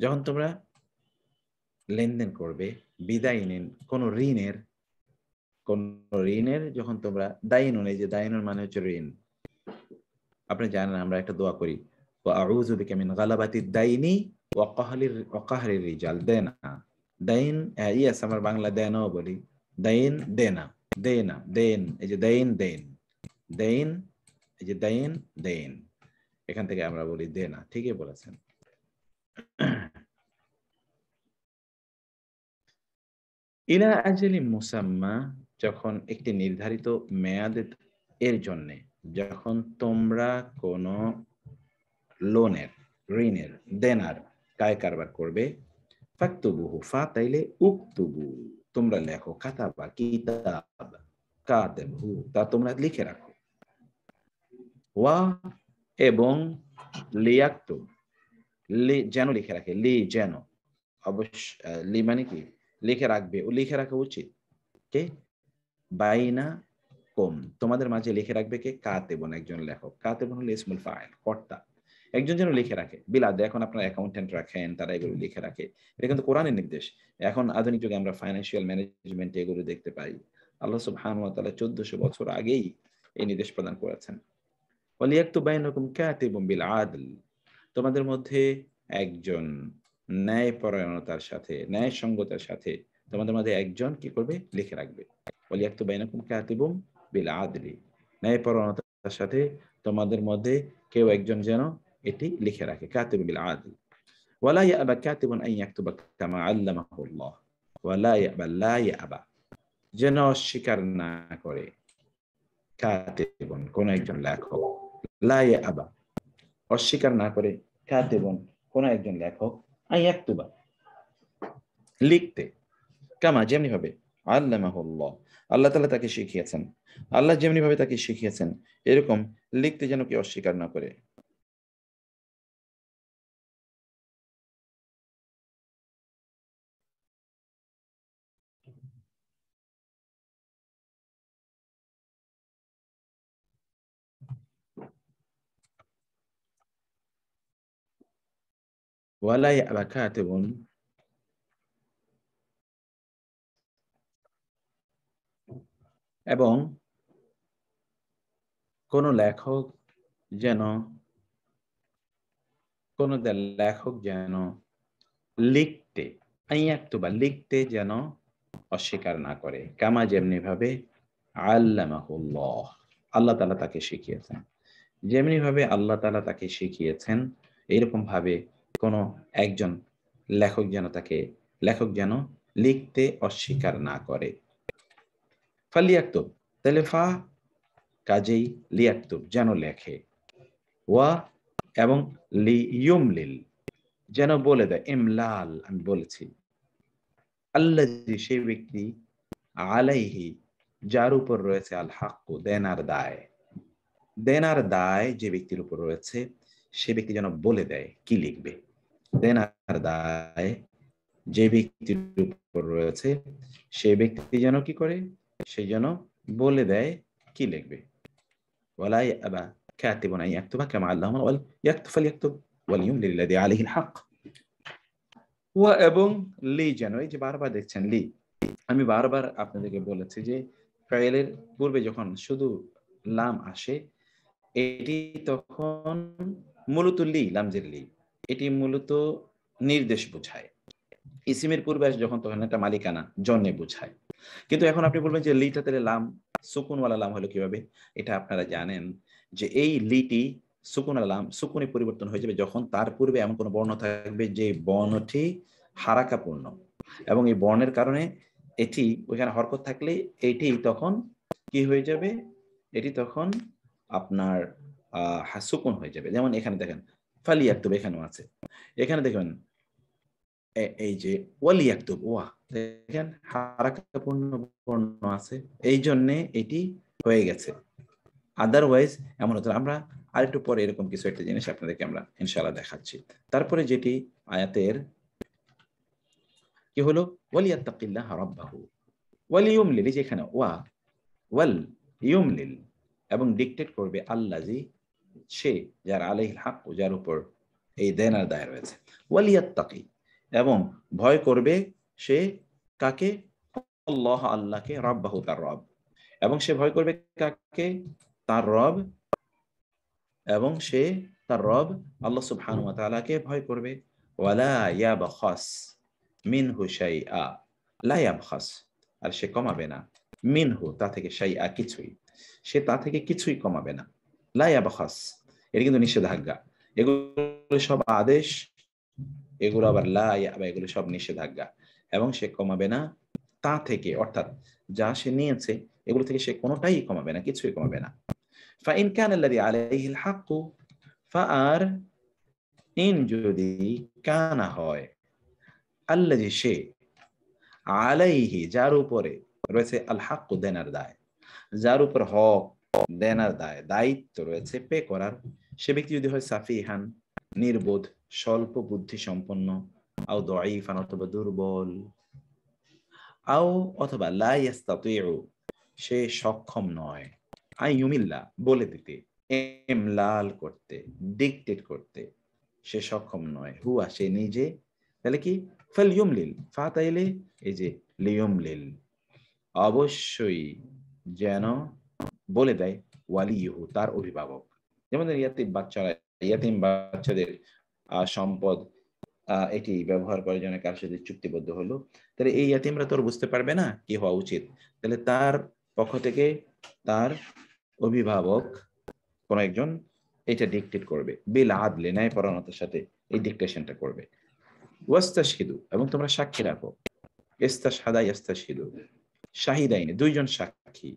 যখন তোমরা লেনদেন করবে বিদায় নেন কোনো ঋণের কোন ঋণের যখন তোমরা দায়ী নন এই যে দায়নুন মানে হচ্ছে ঋণ আপনি জানেন আমরা একটা দোয়া করি আউযু বিকা মিন গালাবাতি দাইনি অকাহালির কাহলির ওয়া কাহলির রিজাল দেনা দাইন হ্যাঁ, ইয়াস আমার বাংলা দেনাও বলি দাইন দেনা দেনা দেন এই যে দাইন দেন দেন এই যে দাইন দেন এখান থেকে আমরা বলি দেনা ঠিকই বলেছেন ইলা আজলি মুসাম্মা যখন একটি নির্ধারিত মেয়াদে এর জন্যে যখন তোমরা কোনো লোনের ঋণের দেনার কায় কারবার করবে ফাক্তবুহু ফা তাইলে উক্তুবু তোমরা লেখো কাতাবা কিতাব কাতেবহু তা তোমরা লিখে রাখো ওয়া এবং লিয়াক্তু লি যেন লিখে রাখে লি যেন অবশ্য লি মানে কি লিখে রাখবে ও লিখে রাখা উচিত কে বাইনা কম তোমাদের মাঝে লিখে রাখবে কে কাতে বোন একজন লেখক কাতে বোন হলো ইসমুল ফাইল কর্তা একজন যেন লিখে রাখে বিলাদে এখন আপনার অ্যাকাউন্টেন্ট রাখেন তারা এগুলো লিখে রাখে এটা কিন্তু কোরআনের নির্দেশ এখন আধুনিক যুগে আমরা ফাইন্যান্সিয়াল ম্যানেজমেন্ট এগুলো দেখতে পাই আল্লাহ সুবহান ওয়া তাআলা 1400 বছর আগেই এই নির্দেশ প্রদান করেছেন ওয়ালিয়াক্তু বাইনাকুম কাতিবুম বিল আদল তোমাদের মধ্যে একজন ন্যায় পরায়ণতার সাথে ন্যায় সঙ্গতার সাথে তোমাদের মধ্যে একজন কি করবে লিখে রাখবে বলি এক তো বাইনাকুম কাতিবুম বিল আদলি ন্যায় পরায়ণতার সাথে তোমাদের মধ্যে কেউ একজন যেন এটি লিখে রাখে কাতিব বিল আদলি ওয়ালা ইয়াবা কাতিবুন আন ইয়াকতুবা কামা আল্লামাহুল্লাহ ওয়ালা ইয়াবা লা ইয়াবা যেন অস্বীকার না করে কাতিবুন কোন একজন লেখক লা ইয়াবা অস্বীকার না করে কাতিবুন কোন একজন লেখক আইয়াক্তুবা লিখতে কামা যেমনি ভাবে আল্লাহ আল্লাহ তালা তাকে শিখিয়েছেন আল্লাহ যেমনি ভাবে তাকে শিখিয়েছেন এরকম লিখতে যেন কেউ অস্বীকার না করে ولا يأبى كاتب এবং কোন লেখক যেন কোন লেখক যেন লিখতে বা লিখতে যেন অস্বীকার না করে কামা যেমনি ভাবে আল্লাহ আল্লাহ তালা তাকে শিখিয়েছেন যেমনি ভাবে আল্লাহ তালা তাকে শিখিয়েছেন এরকম ভাবে কোনো একজন লেখক যেন তাকে লেখক যেন লিখতে অস্বীকার না করে ফালিয়াক্তব তাহলে ফা কাজেই লিয়াক্তব যেন লেখে ওয়া এবং লি ইয়ুমলিল যেন বলে দেয় ইমলাল আমি বলেছি আল্লাহ সেই ব্যক্তি আলাইহি যার উপর রয়েছে আল হাক্কু দেনার দায় দেনার দায় যে ব্যক্তির উপর রয়েছে সে ব্যক্তি যেন বলে দেয় কি লিখবে দায় যে ব্যক্তির উপর রয়েছে ব্যক্তি যেন কি করে সে যেন বলে দেয় কি লিখবে ওয়ালাই আবা এবং লি যেন এই যে বারবার দেখছেন লি আমি বারবার আপনাদেরকে বলেছি যে ফাইলের পূর্বে যখন শুধু লাম আসে এটি তখন মূলত লি লামজের লি এটি মূলত নির্দেশ বোঝায় ইসিমের আসে যখন তখন একটা মালিকানা জন্মে বোঝায় কিন্তু এখন আপনি বলবেন যে লিটা তেলে লাম সুকুনওয়ালা লাম হলো কিভাবে এটা আপনারা জানেন যে এই লিটি সুকুনালা লাম সুকুনে পরিবর্তন হয়ে যাবে যখন তার পূর্বে এমন কোনো বর্ণ থাকবে যে বর্ণটি হারাকাপূর্ণ এবং এই বর্ণের কারণে এটি ওইখানে হরকত থাকলে এটি তখন কি হয়ে যাবে এটি তখন আপনার সুকুন হয়ে যাবে যেমন এখানে দেখেন এখানেও আছে এখানে দেখবেন এই যে ওয়া দেখেন হারাকাপূর্ণ বর্ণ আছে এই জন্যে এটি হয়ে গেছে আদারওয়াইজ এমন হতো আমরা পরে এরকম কিছু একটা জিনিস আপনাদেরকে আমরা ইনশাল্লাহ দেখাচ্ছি তারপরে যেটি আয়াতের কি হলো ওয়ালিয়াত্তাকিল্লাহ রাব্বাহু ওয়াল ইউমলিল এখানে ওয়া ওয়াল ইউমলিল এবং ডিকটেট করবে আল্লাহ সে যার আলহ হাক ও যার উপর এই দেনার দায় রয়েছে ওয়ালিয়াত তাকি এবং ভয় করবে সে কাকে আল্লাহ আল্লাহকে রব বাহু তার রব এবং সে ভয় করবে কাকে তার রব এবং সে তার রব আল্লাহ সুবহান তালাকে ভয় করবে ওয়ালা ইয়াব খস মিন হুসাই আ আর সে কমাবে না মিনহু তা থেকে সাই আ কিছুই সে তা থেকে কিছুই কমাবে না লায়াব খস এটা কিন্তু নিষেধাজ্ঞা এগুলো সব আদেশ এগুলো আবার লাই আবার এগুলো সব নিষেধাজ্ঞা এবং সে কমাবে না তা থেকে অর্থাৎ যা সে নিয়েছে এগুলো থেকে সে কোনোটাই কমাবে না কিছুই কমাবে না আলাইহিল হাক্কু ইন যদি কানা হয় সে আলাইহি যার উপরে রয়েছে আল হাক্কু দেনার দায় যার উপর হক দেনার দায় দায়িত্ব রয়েছে পে করার সে ব্যক্তি যদি হয় সাফি হান নির্বোধ স্বল্প বুদ্ধি সম্পন্ন আও দইফান অথবা দুর্বল আও অথবা লাইয়াস্তাতিউ সে সক্ষম নয় আই ইউমিল্লা বলে দিতে এম লাল করতে ডিকটেট করতে সে সক্ষম নয় হুয়া সে নিজে তাহলে কি ফেল ইউমলিল ফা তাইলে এই যে লিয়মলিল অবশ্যই যেন বলে দেয় ওয়ালিহু তার অভিভাবক যেমন ইয়াতিম বাচ্চারা ইয়াতিম বাচ্চাদের সম্পদ এটি ব্যবহার করার জন্য কার সাথে চুক্তিবদ্ধ হলো তাহলে এই ইয়াতিমরা তোর বুঝতে পারবে না কি হওয়া উচিত তাহলে তার পক্ষ থেকে তার অভিভাবক কোন একজন এটা ডিকটেট করবে বিল আদলে ন্যায় পরায়ণতার সাথে এই ডিকটেশনটা করবে ওয়াস্তাশহিদু এবং তোমরা সাক্ষী রাখো ইস্তাশহাদা ইস্তাশহিদু শাহিদাইনে দুইজন সাক্ষী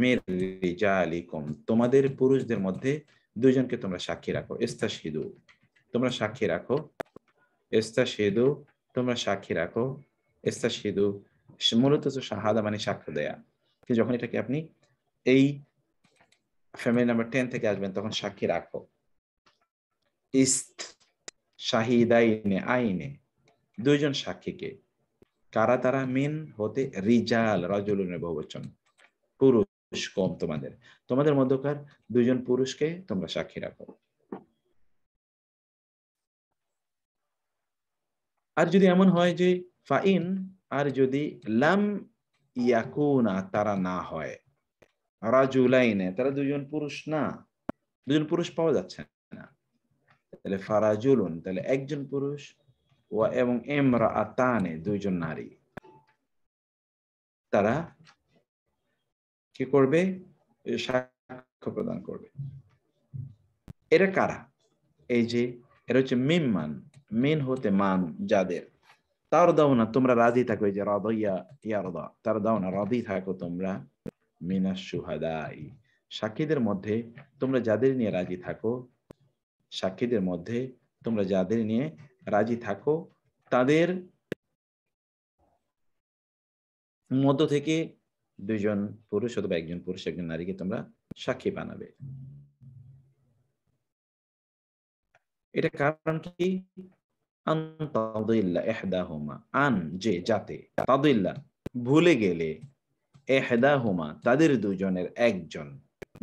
মের তোমাদের পুরুষদের মধ্যে দুইজনকে তোমরা সাক্ষী রাখো এস্তা সেদু তোমরা সাক্ষী রাখো এস্তা সেদু তোমরা সাক্ষী রাখো এস্তা সেদু মূলত শাহাদা মানে সাক্ষ্য দেয়া যখন এটাকে আপনি এই ফ্যামিলি নাম্বার টেন থেকে আসবেন তখন সাক্ষী রাখো ইস্ত শাহিদ আইনে আইনে দুইজন সাক্ষীকে কারা তারা মিন হতে রিজাল রজুলনের বহুবচন পুরুষ পুরুষ কম তোমাদের তোমাদের মধ্যকার দুজন পুরুষকে তোমরা সাক্ষী রাখো আর যদি এমন হয় যে ফাইন আর যদি লাম ইয়াকুনা তারা না হয় রাজুলাইনে তারা দুজন পুরুষ না দুজন পুরুষ পাওয়া যাচ্ছে না তাহলে ফারাজুলুন তাহলে একজন পুরুষ এবং এমরা আতানে দুইজন নারী তারা কি করবে সাক্ষ্য প্রদান করবে এরা কারা এই যে এরা হচ্ছে মিম মান মিন হতে মান যাদের তার দাও না তোমরা রাজি থাকো এই যে রদইয়া ইয়ারদা তার দাও না রাজি থাকো তোমরা মিনা সুহাদাই সাক্ষীদের মধ্যে তোমরা যাদের নিয়ে রাজি থাকো সাক্ষীদের মধ্যে তোমরা যাদের নিয়ে রাজি থাকো তাদের মধ্য থেকে দুজন পুরুষ অথবা একজন পুরুষ একজন নারীকে তোমরা সাক্ষী বানাবে এটা কারণ কি আন যে যাতে ভুলে গেলে এহদা হুমা তাদের দুজনের একজন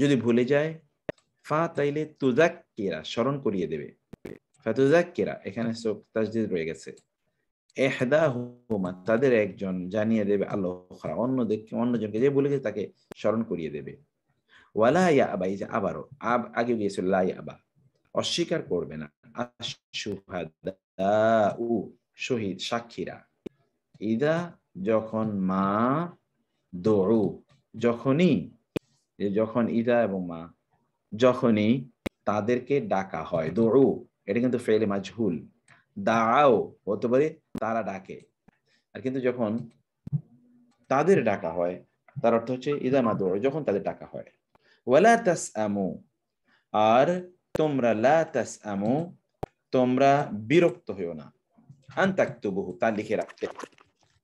যদি ভুলে যায় ফা তাইলে তুজাক স্মরণ করিয়ে দেবে ফা তুজাক এখানে তাজদিদ রয়ে গেছে এহদা তাদের একজন জানিয়ে দেবে আল্লাহ অন্য অন্যজনকে যে বলে তাকে স্মরণ করিয়ে দেবে ওয়ালা ইয়া আবা এই যে আবারও আব আগে গিয়েছিল লাই আবা অস্বীকার করবে না উ শহীদ সাক্ষীরা ইদা যখন মা দৌড়ু যখনই যখন ইদা এবং মা যখনই তাদেরকে ডাকা হয় দৌড়ু এটা কিন্তু ফেলে মাঝুল দাও হতে পারে তারা ডাকে আর কিন্তু যখন তাদের ডাকা হয় তার অর্থ হচ্ছে ইদা মাদুর যখন তাদের ডাকা হয় ওয়ালা তাস আমু আর তোমরা লা তাস আমু তোমরা বিরক্ত হইও না আন তাকতু বহু তা লিখে রাখতে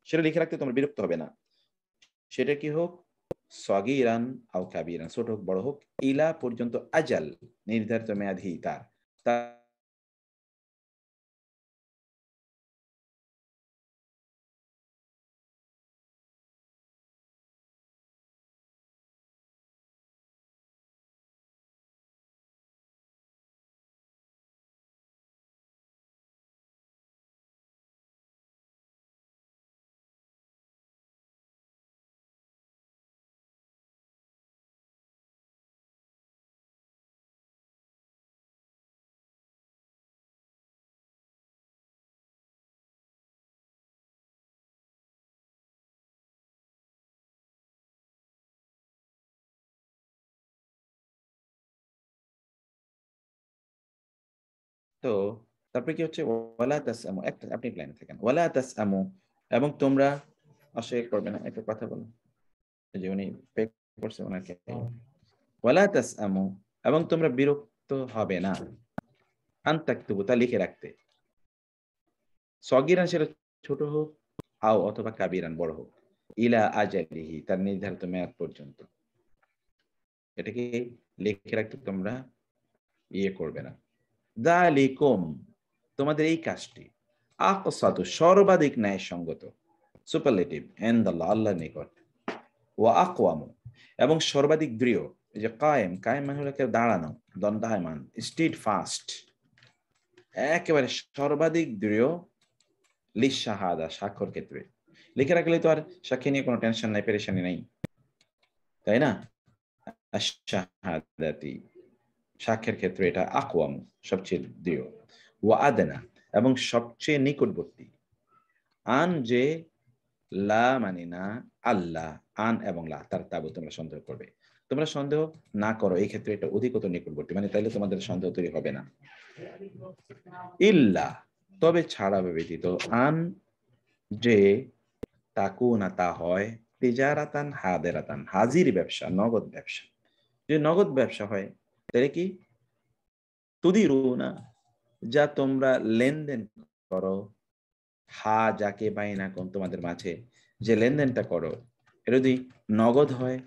সেটা লিখে রাখতে তোমরা বিরক্ত হবে না সেটা কি হোক সগিরান আও কাবিরান ছোট হোক বড় হোক ইলা পর্যন্ত আজাল নির্ধারিত মেয়াধি তার তো তারপরে কি হচ্ছে ওয়ালা তাস আমু একটা আপনি লাইনে থাকেন ওয়ালা তাস আমু এবং তোমরা আসে করবে না একটা কথা বলো যে উনি পে করছে ওনাকে ওয়ালা তাস আমু এবং তোমরা বিরক্ত হবে না তা লিখে রাখতে সগিরান সেটা ছোট হোক আও অথবা কাবিরান বড় হোক ইলা আজালিহি তার নির্ধারিত মেয়াদ পর্যন্ত এটাকে লিখে রাখতে তোমরা ইয়ে করবে না দালিকুম তোমাদের এই কাজটি আকসাতু সর্বাধিক ন্যায়সঙ্গত সুপারলেটিভ এন্দাল্লাহ আল্লাহ নিকট ও আকওয়াম এবং সর্বাধিক দৃঢ় এই যে কায়েম কায়েম মানে হলো কেউ দাঁড়ানো দণ্ডায়মান স্টিড ফাস্ট একেবারে সর্বাধিক দৃঢ় লিসাহাদা স্বাক্ষর ক্ষেত্রে লিখে রাখলে তো আর সাক্ষী নিয়ে কোনো টেনশন নাই পেরেশানি নাই তাই না সাক্ষ্যের ক্ষেত্রে এটা আকোয়াম সবচেয়ে দৃঢ় ও আদেনা এবং সবচেয়ে নিকটবর্তী আন যে লা মানে না আল্লাহ আন এবং লা তার তাবু তোমরা সন্দেহ করবে তোমরা সন্দেহ না করো এই ক্ষেত্রে এটা অধিকত নিকটবর্তী মানে তাইলে তোমাদের সন্দেহ তৈরি হবে না ইল্লা তবে ছাড়া ব্যতীত আন যে তাকু না তা হয় তেজারাতান হাদেরাতান হাজির ব্যবসা নগদ ব্যবসা যে নগদ ব্যবসা হয় তাহলে কি তুদিরু না যা তোমরা লেনদেন করো হা যাকে না কোন তোমাদের মাঝে যে লেনদেনটা করো এটা যদি নগদ হয়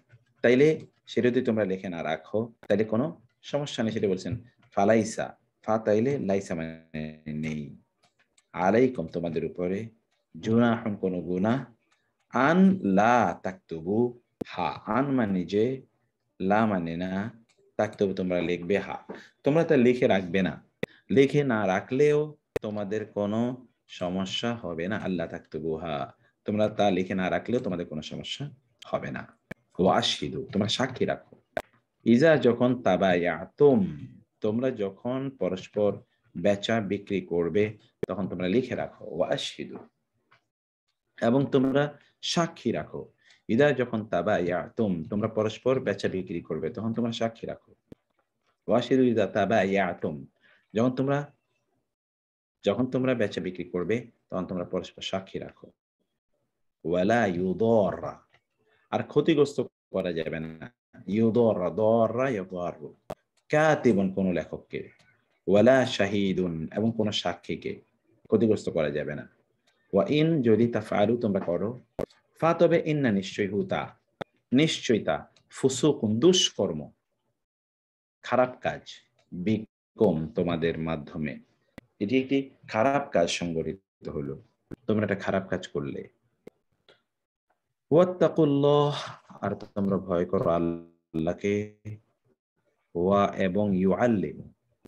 তাইলে সে যদি তোমরা লেখে না রাখো তাইলে কোনো সমস্যা নেই সেটা বলছেন ফালাইসা ফা তাইলে লাইসা মানে নেই আলাইকুম তোমাদের উপরে জুনা হন কোন গুনা আন লা তাক্তবু হা আন মানে যে লা মানে না তাকে তবে তোমরা লিখবে হা তোমরা তা লিখে রাখবে না লিখে না রাখলেও তোমাদের কোনো সমস্যা হবে না আল্লাহ থাকতো গুহা তোমরা তা লিখে না রাখলেও তোমাদের কোনো সমস্যা হবে না ওয়াশিদু তোমরা সাক্ষী রাখো ইজা যখন তাবায়াতুম তোমরা যখন পরস্পর বেচা বিক্রি করবে তখন তোমরা লিখে রাখো ওয়াশিদু এবং তোমরা সাক্ষী রাখো ইদা যখন তাবা ইয়া তুম তোমরা পরস্পর বেচা বিক্রি করবে তখন তোমরা সাক্ষী রাখো ওয়াশিরু ইদা তাবা ইয়া তুম যখন তোমরা যখন তোমরা বেচা বিক্রি করবে তখন তোমরা পরস্পর সাক্ষী রাখো ওয়ালা ইউদররা আর ক্ষতিগ্রস্ত করা যাবে না ইউদররা দররা ইয়াদরু কাতিবন কোন লেখককে ওয়ালা শাহিদুন এবং কোন সাক্ষীকে ক্ষতিগ্রস্ত করা যাবে না ওয়া ইন যদি তাফআলু তোমরা করো ফা তবে ইন্না নিশ্চয় হুতা নিশ্চয় তা ফুসুকুন দুষ্কর্ম খারাপ কাজ বিকম তোমাদের মাধ্যমে এটি একটি খারাপ কাজ সংগঠিত হলো তোমরা একটা খারাপ কাজ করলে ওয়াত্তাকুল্লাহ আর তোমরা ভয় করো আল্লাহকে ওয়া এবং ইউ আল্লিম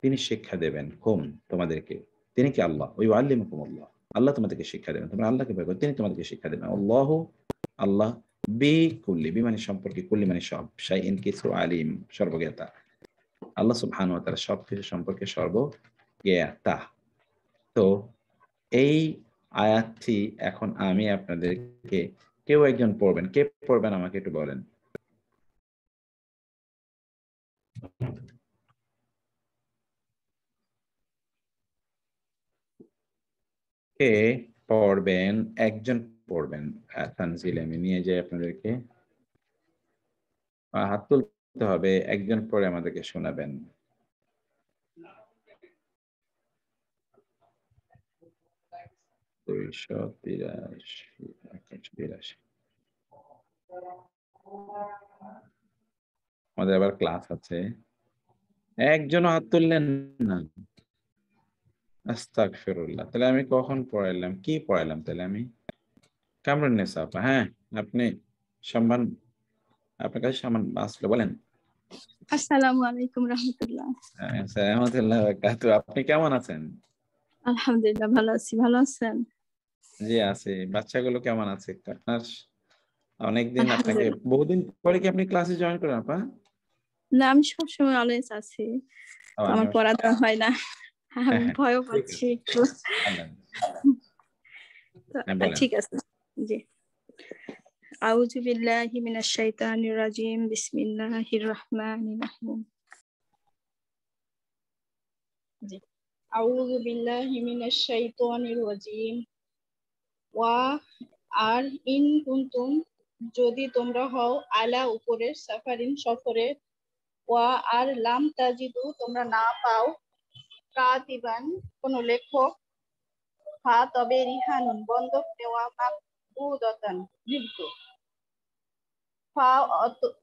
তিনি শিক্ষা দেবেন হোম তোমাদেরকে তিনি কি আল্লাহ ওই আল্লিম কুমল্লাহ আল্লাহ তোমাদেরকে শিক্ষা দেবেন তোমরা আল্লাহকে ভয় করো তিনি তোমাদেরকে শিক্ষা দেবেন আল্লাহ আল্লাহ বি কুল্লি সম্পর্কে কুল্লি মানে সব সাই ইন কিছু আলিম আল্লাহ সুবহান সব কিছু সম্পর্কে তো এই আয়াতটি এখন আমি আপনাদেরকে কেউ একজন পড়বেন কে পড়বেন আমাকে একটু বলেন কে পড়বেন একজন পড়বেন তানজিল আমি নিয়ে যাই আপনাদেরকে হাত তুলতে হবে একজন পরে আমাদেরকে শোনাবেন আমাদের আবার ক্লাস আছে একজনও হাত তুললেন না তাহলে আমি কখন পড়াইলাম কি পড়াইলাম তাহলে আমি কামরুন নেসা আপা হ্যাঁ আপনি সম্মান আপনার কাছে সম্মান বলেন আসসালামু আলাইকুম রাহমাতুল্লাহ রাহমাতুল্লাহ আপনি কেমন আছেন আলহামদুলিল্লাহ ভালো আছি ভালো আছেন জি আছে বাচ্চাগুলো কেমন আছে আপনার অনেকদিন আপনাকে বহুদিন পরে কি আপনি ক্লাসে জয়েন করেন আপা না আমি সবসময় অলওয়েজ আছি আমার আচ্ছা। পড়া হয় না হ্যাঁ, হ্যাঁ, হ্যাঁ পাচ্ছি একটু হ্যাঁ, ঠিক আছে জি আউযু ওয়া আর ইন কুনতুম যদি তোমরা হও আলা উপরের সাফারিন সফরে ওয়া আর লাম তাজিদু তোমরা না পাও কাতিবান কোন লেখক হা তবে রিহানুন বন্ধক নেওয়া উদতন বিজ্ঞ ফা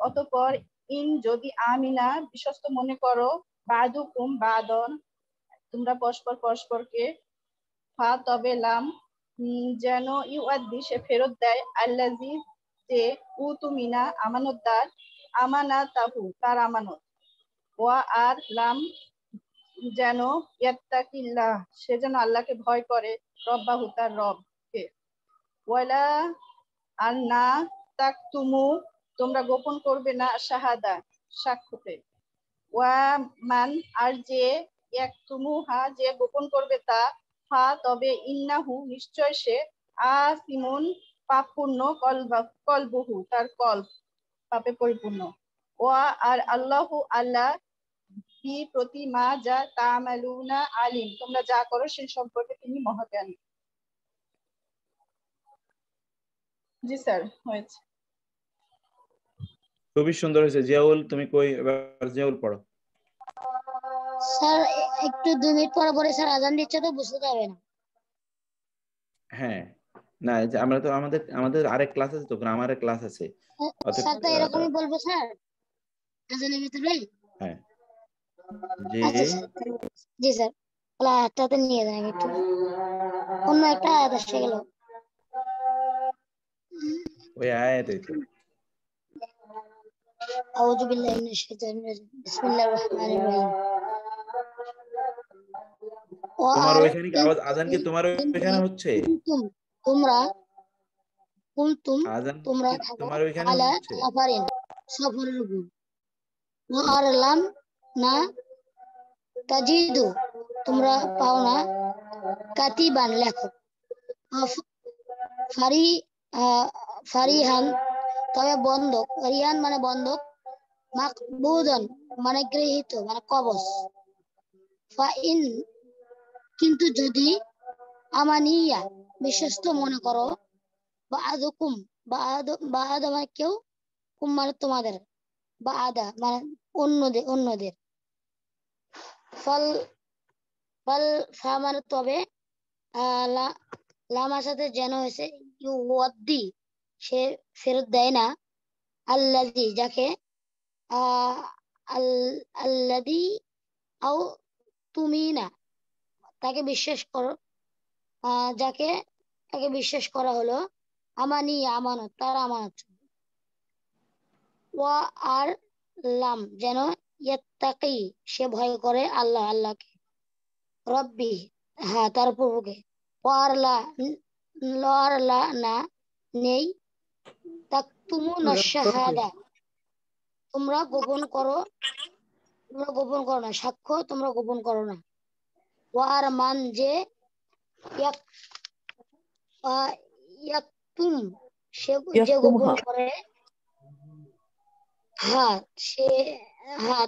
অতপর ইন যদি আমিনা বিশ্বস্ত মনে করো বাদু কুম বাদন তোমরা পরস্পর পরস্পরকে ফা তবে লাম যেন ইউয়াদ্দি সে ফেরত দেয় আল্লাজি যে উ তুমিনা আমানতদার আমানা তাহু তার আমানত ওয়া আর লাম যেন ইয়াত্তাকিল্লাহ সে যেন আল্লাহকে ভয় করে রব্বাহু তার রবকে ওয়ালা আর না তাক তুমু তোমরা গোপন করবে না শাহাদা সাক্ষ্যতে ওয়া মান আর যে এক তুমু হা যে গোপন করবে তা হা তবে ইন্নাহু নিশ্চয় সে আসিমুন পাপপূর্ণ কলবা কলবহু তার কল পাপে পরিপূর্ণ ওয়া আর আল্লাহু আল্লাহ যা তামালুনা আলিম তোমরা যা করো সম্পর্কে তিনি জি স্যার হয়েছে খুবই সুন্দর হয়েছে জিয়াউল তুমি কই এবার জিয়াউল পড়ো স্যার একটু দুই মিনিট পরে পরে স্যার আজান দিচ্ছে তো বুঝতে পারবে না হ্যাঁ না আমরা তো আমাদের আমাদের আরেক ক্লাস আছে তো গ্রামারের ক্লাস আছে স্যার তো এরকমই বলবো স্যার আজানের ভিতরে হ্যাঁ আচ্ছা, আচ্ছা, জি স্যার ওলা নিয়ে যান একটু অন্য একটা আয়াত আসছে গেল ওই আয়াত এই أعوذ بالله من الشيطان الرجيم بسم الله الرحمن الرحيم তোমার ওইখানে কি আওয়াজ আজান কি তোমার ওইখানে হচ্ছে তোমরা কুলতুম তোমরা তোমার ওইখানে হচ্ছে আফারিন সফরের উপর ওয়া না তাজিদু তোমরা পাও না কাতিবান লেখক ফারি ফারিহান তবে বন্ধক ফারিহান মানে বন্ধক মাকবুদন মানে গৃহীত মানে কবচ ফাইন কিন্তু যদি আমানিয়া বিশ্বস্ত মনে করো বা আদকুম বা আদ বা আদা মানে কেউ কুম মানে তোমাদের বা আদা মানে অন্যদের অন্যদের ফল ফল ফা মানে তবে লামার সাথে যেন হয়েছে ইউ ওয়াদ্দি সে ফেরত দেয় না আল্লাদি যাকে আহ আল্লাদি আও তুমি না তাকে বিশ্বাস করো যাকে তাকে বিশ্বাস করা হলো আমানি আমানো তার আমানত ওয়া আর লাম যেন ইয়াত তাকি সে ভয় করে আল্লাহ আল্লাহকে রব্বি হ্যাঁ তার প্রভুকে ওয়ারলা না নেই তাকতুমু শাহাদা তোমরা গোপন করো তোমরা গোপন করো না সাক্ষ্য তোমরা গোপন করো না ওয়ার মান যে সে যে গোপন করে হ্যাঁ সে হ্যাঁ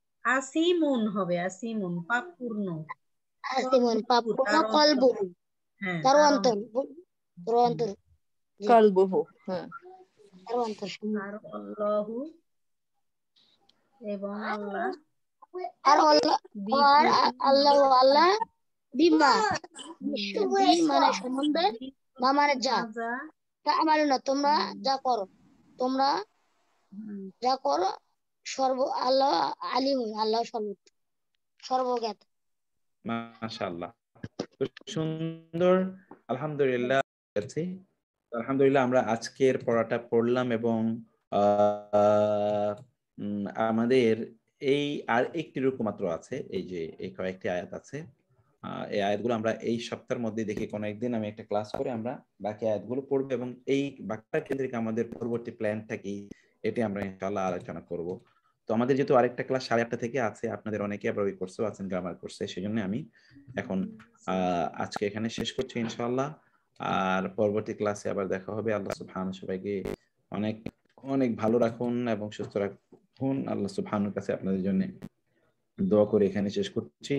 আসিমুন হবে আসিমুন পাপ পূর্ণ আসিমুন পাপ পূর্ণ কলবুহু তার অন্তর হ্যাঁ, হ্যাঁ তার অন্তর আর আল্লাহ আল্লাহ আল্লাহ বিমা মানে সম্বন্ধে মানে যা আমার না তোমরা যা করো তোমরা যা করো সর্ব আল্লাহ আলিম আল্লাহ সর্বত্র সর্বজ্ঞাত মাশাআল্লাহ সুন্দর আলহামদুলিল্লাহ আছি আলহামদুলিল্লাহ আমরা আজকের পড়াটা পড়লাম এবং আমাদের এই আর একটি রূপ মাত্র আছে এই যে এই কয়েকটি আয়াত আছে এই আয়াতগুলো আমরা এই সপ্তাহের মধ্যে দেখি কোনো একদিন আমি একটা ক্লাস করে আমরা বাকি আয়াতগুলো পড়বো এবং এই বাক্যটা কেন্দ্রিক আমাদের পরবর্তী প্ল্যান থাকি এটি আমরা ইনশাল্লাহ আলোচনা করব তো আমাদের যেহেতু আরেকটা ক্লাস সাড়ে আটটা থেকে আছে আপনাদের অনেকে আবার ওই কোর্সেও আছেন গ্রামার কোর্সে সেই জন্য আমি এখন আজকে এখানে শেষ করছি ইনশাল্লাহ আর পরবর্তী ক্লাসে আবার দেখা হবে আল্লাহ সুবহান সবাইকে অনেক অনেক ভালো রাখুন এবং সুস্থ রাখুন আল্লাহ সুবহানুর কাছে আপনাদের জন্য দোয়া করে এখানে শেষ করছি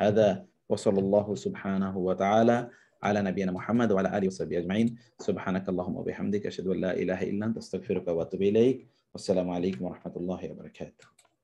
হাদা ওসল আল্লাহ সুবহানাহু ওয়া তাআলা على نبينا محمد وعلى آله وصحبه أجمعين سبحانك اللهم وبحمدك أشهد أن لا إله إلا أنت أستغفرك وأتوب إليك والسلام عليكم ورحمة الله وبركاته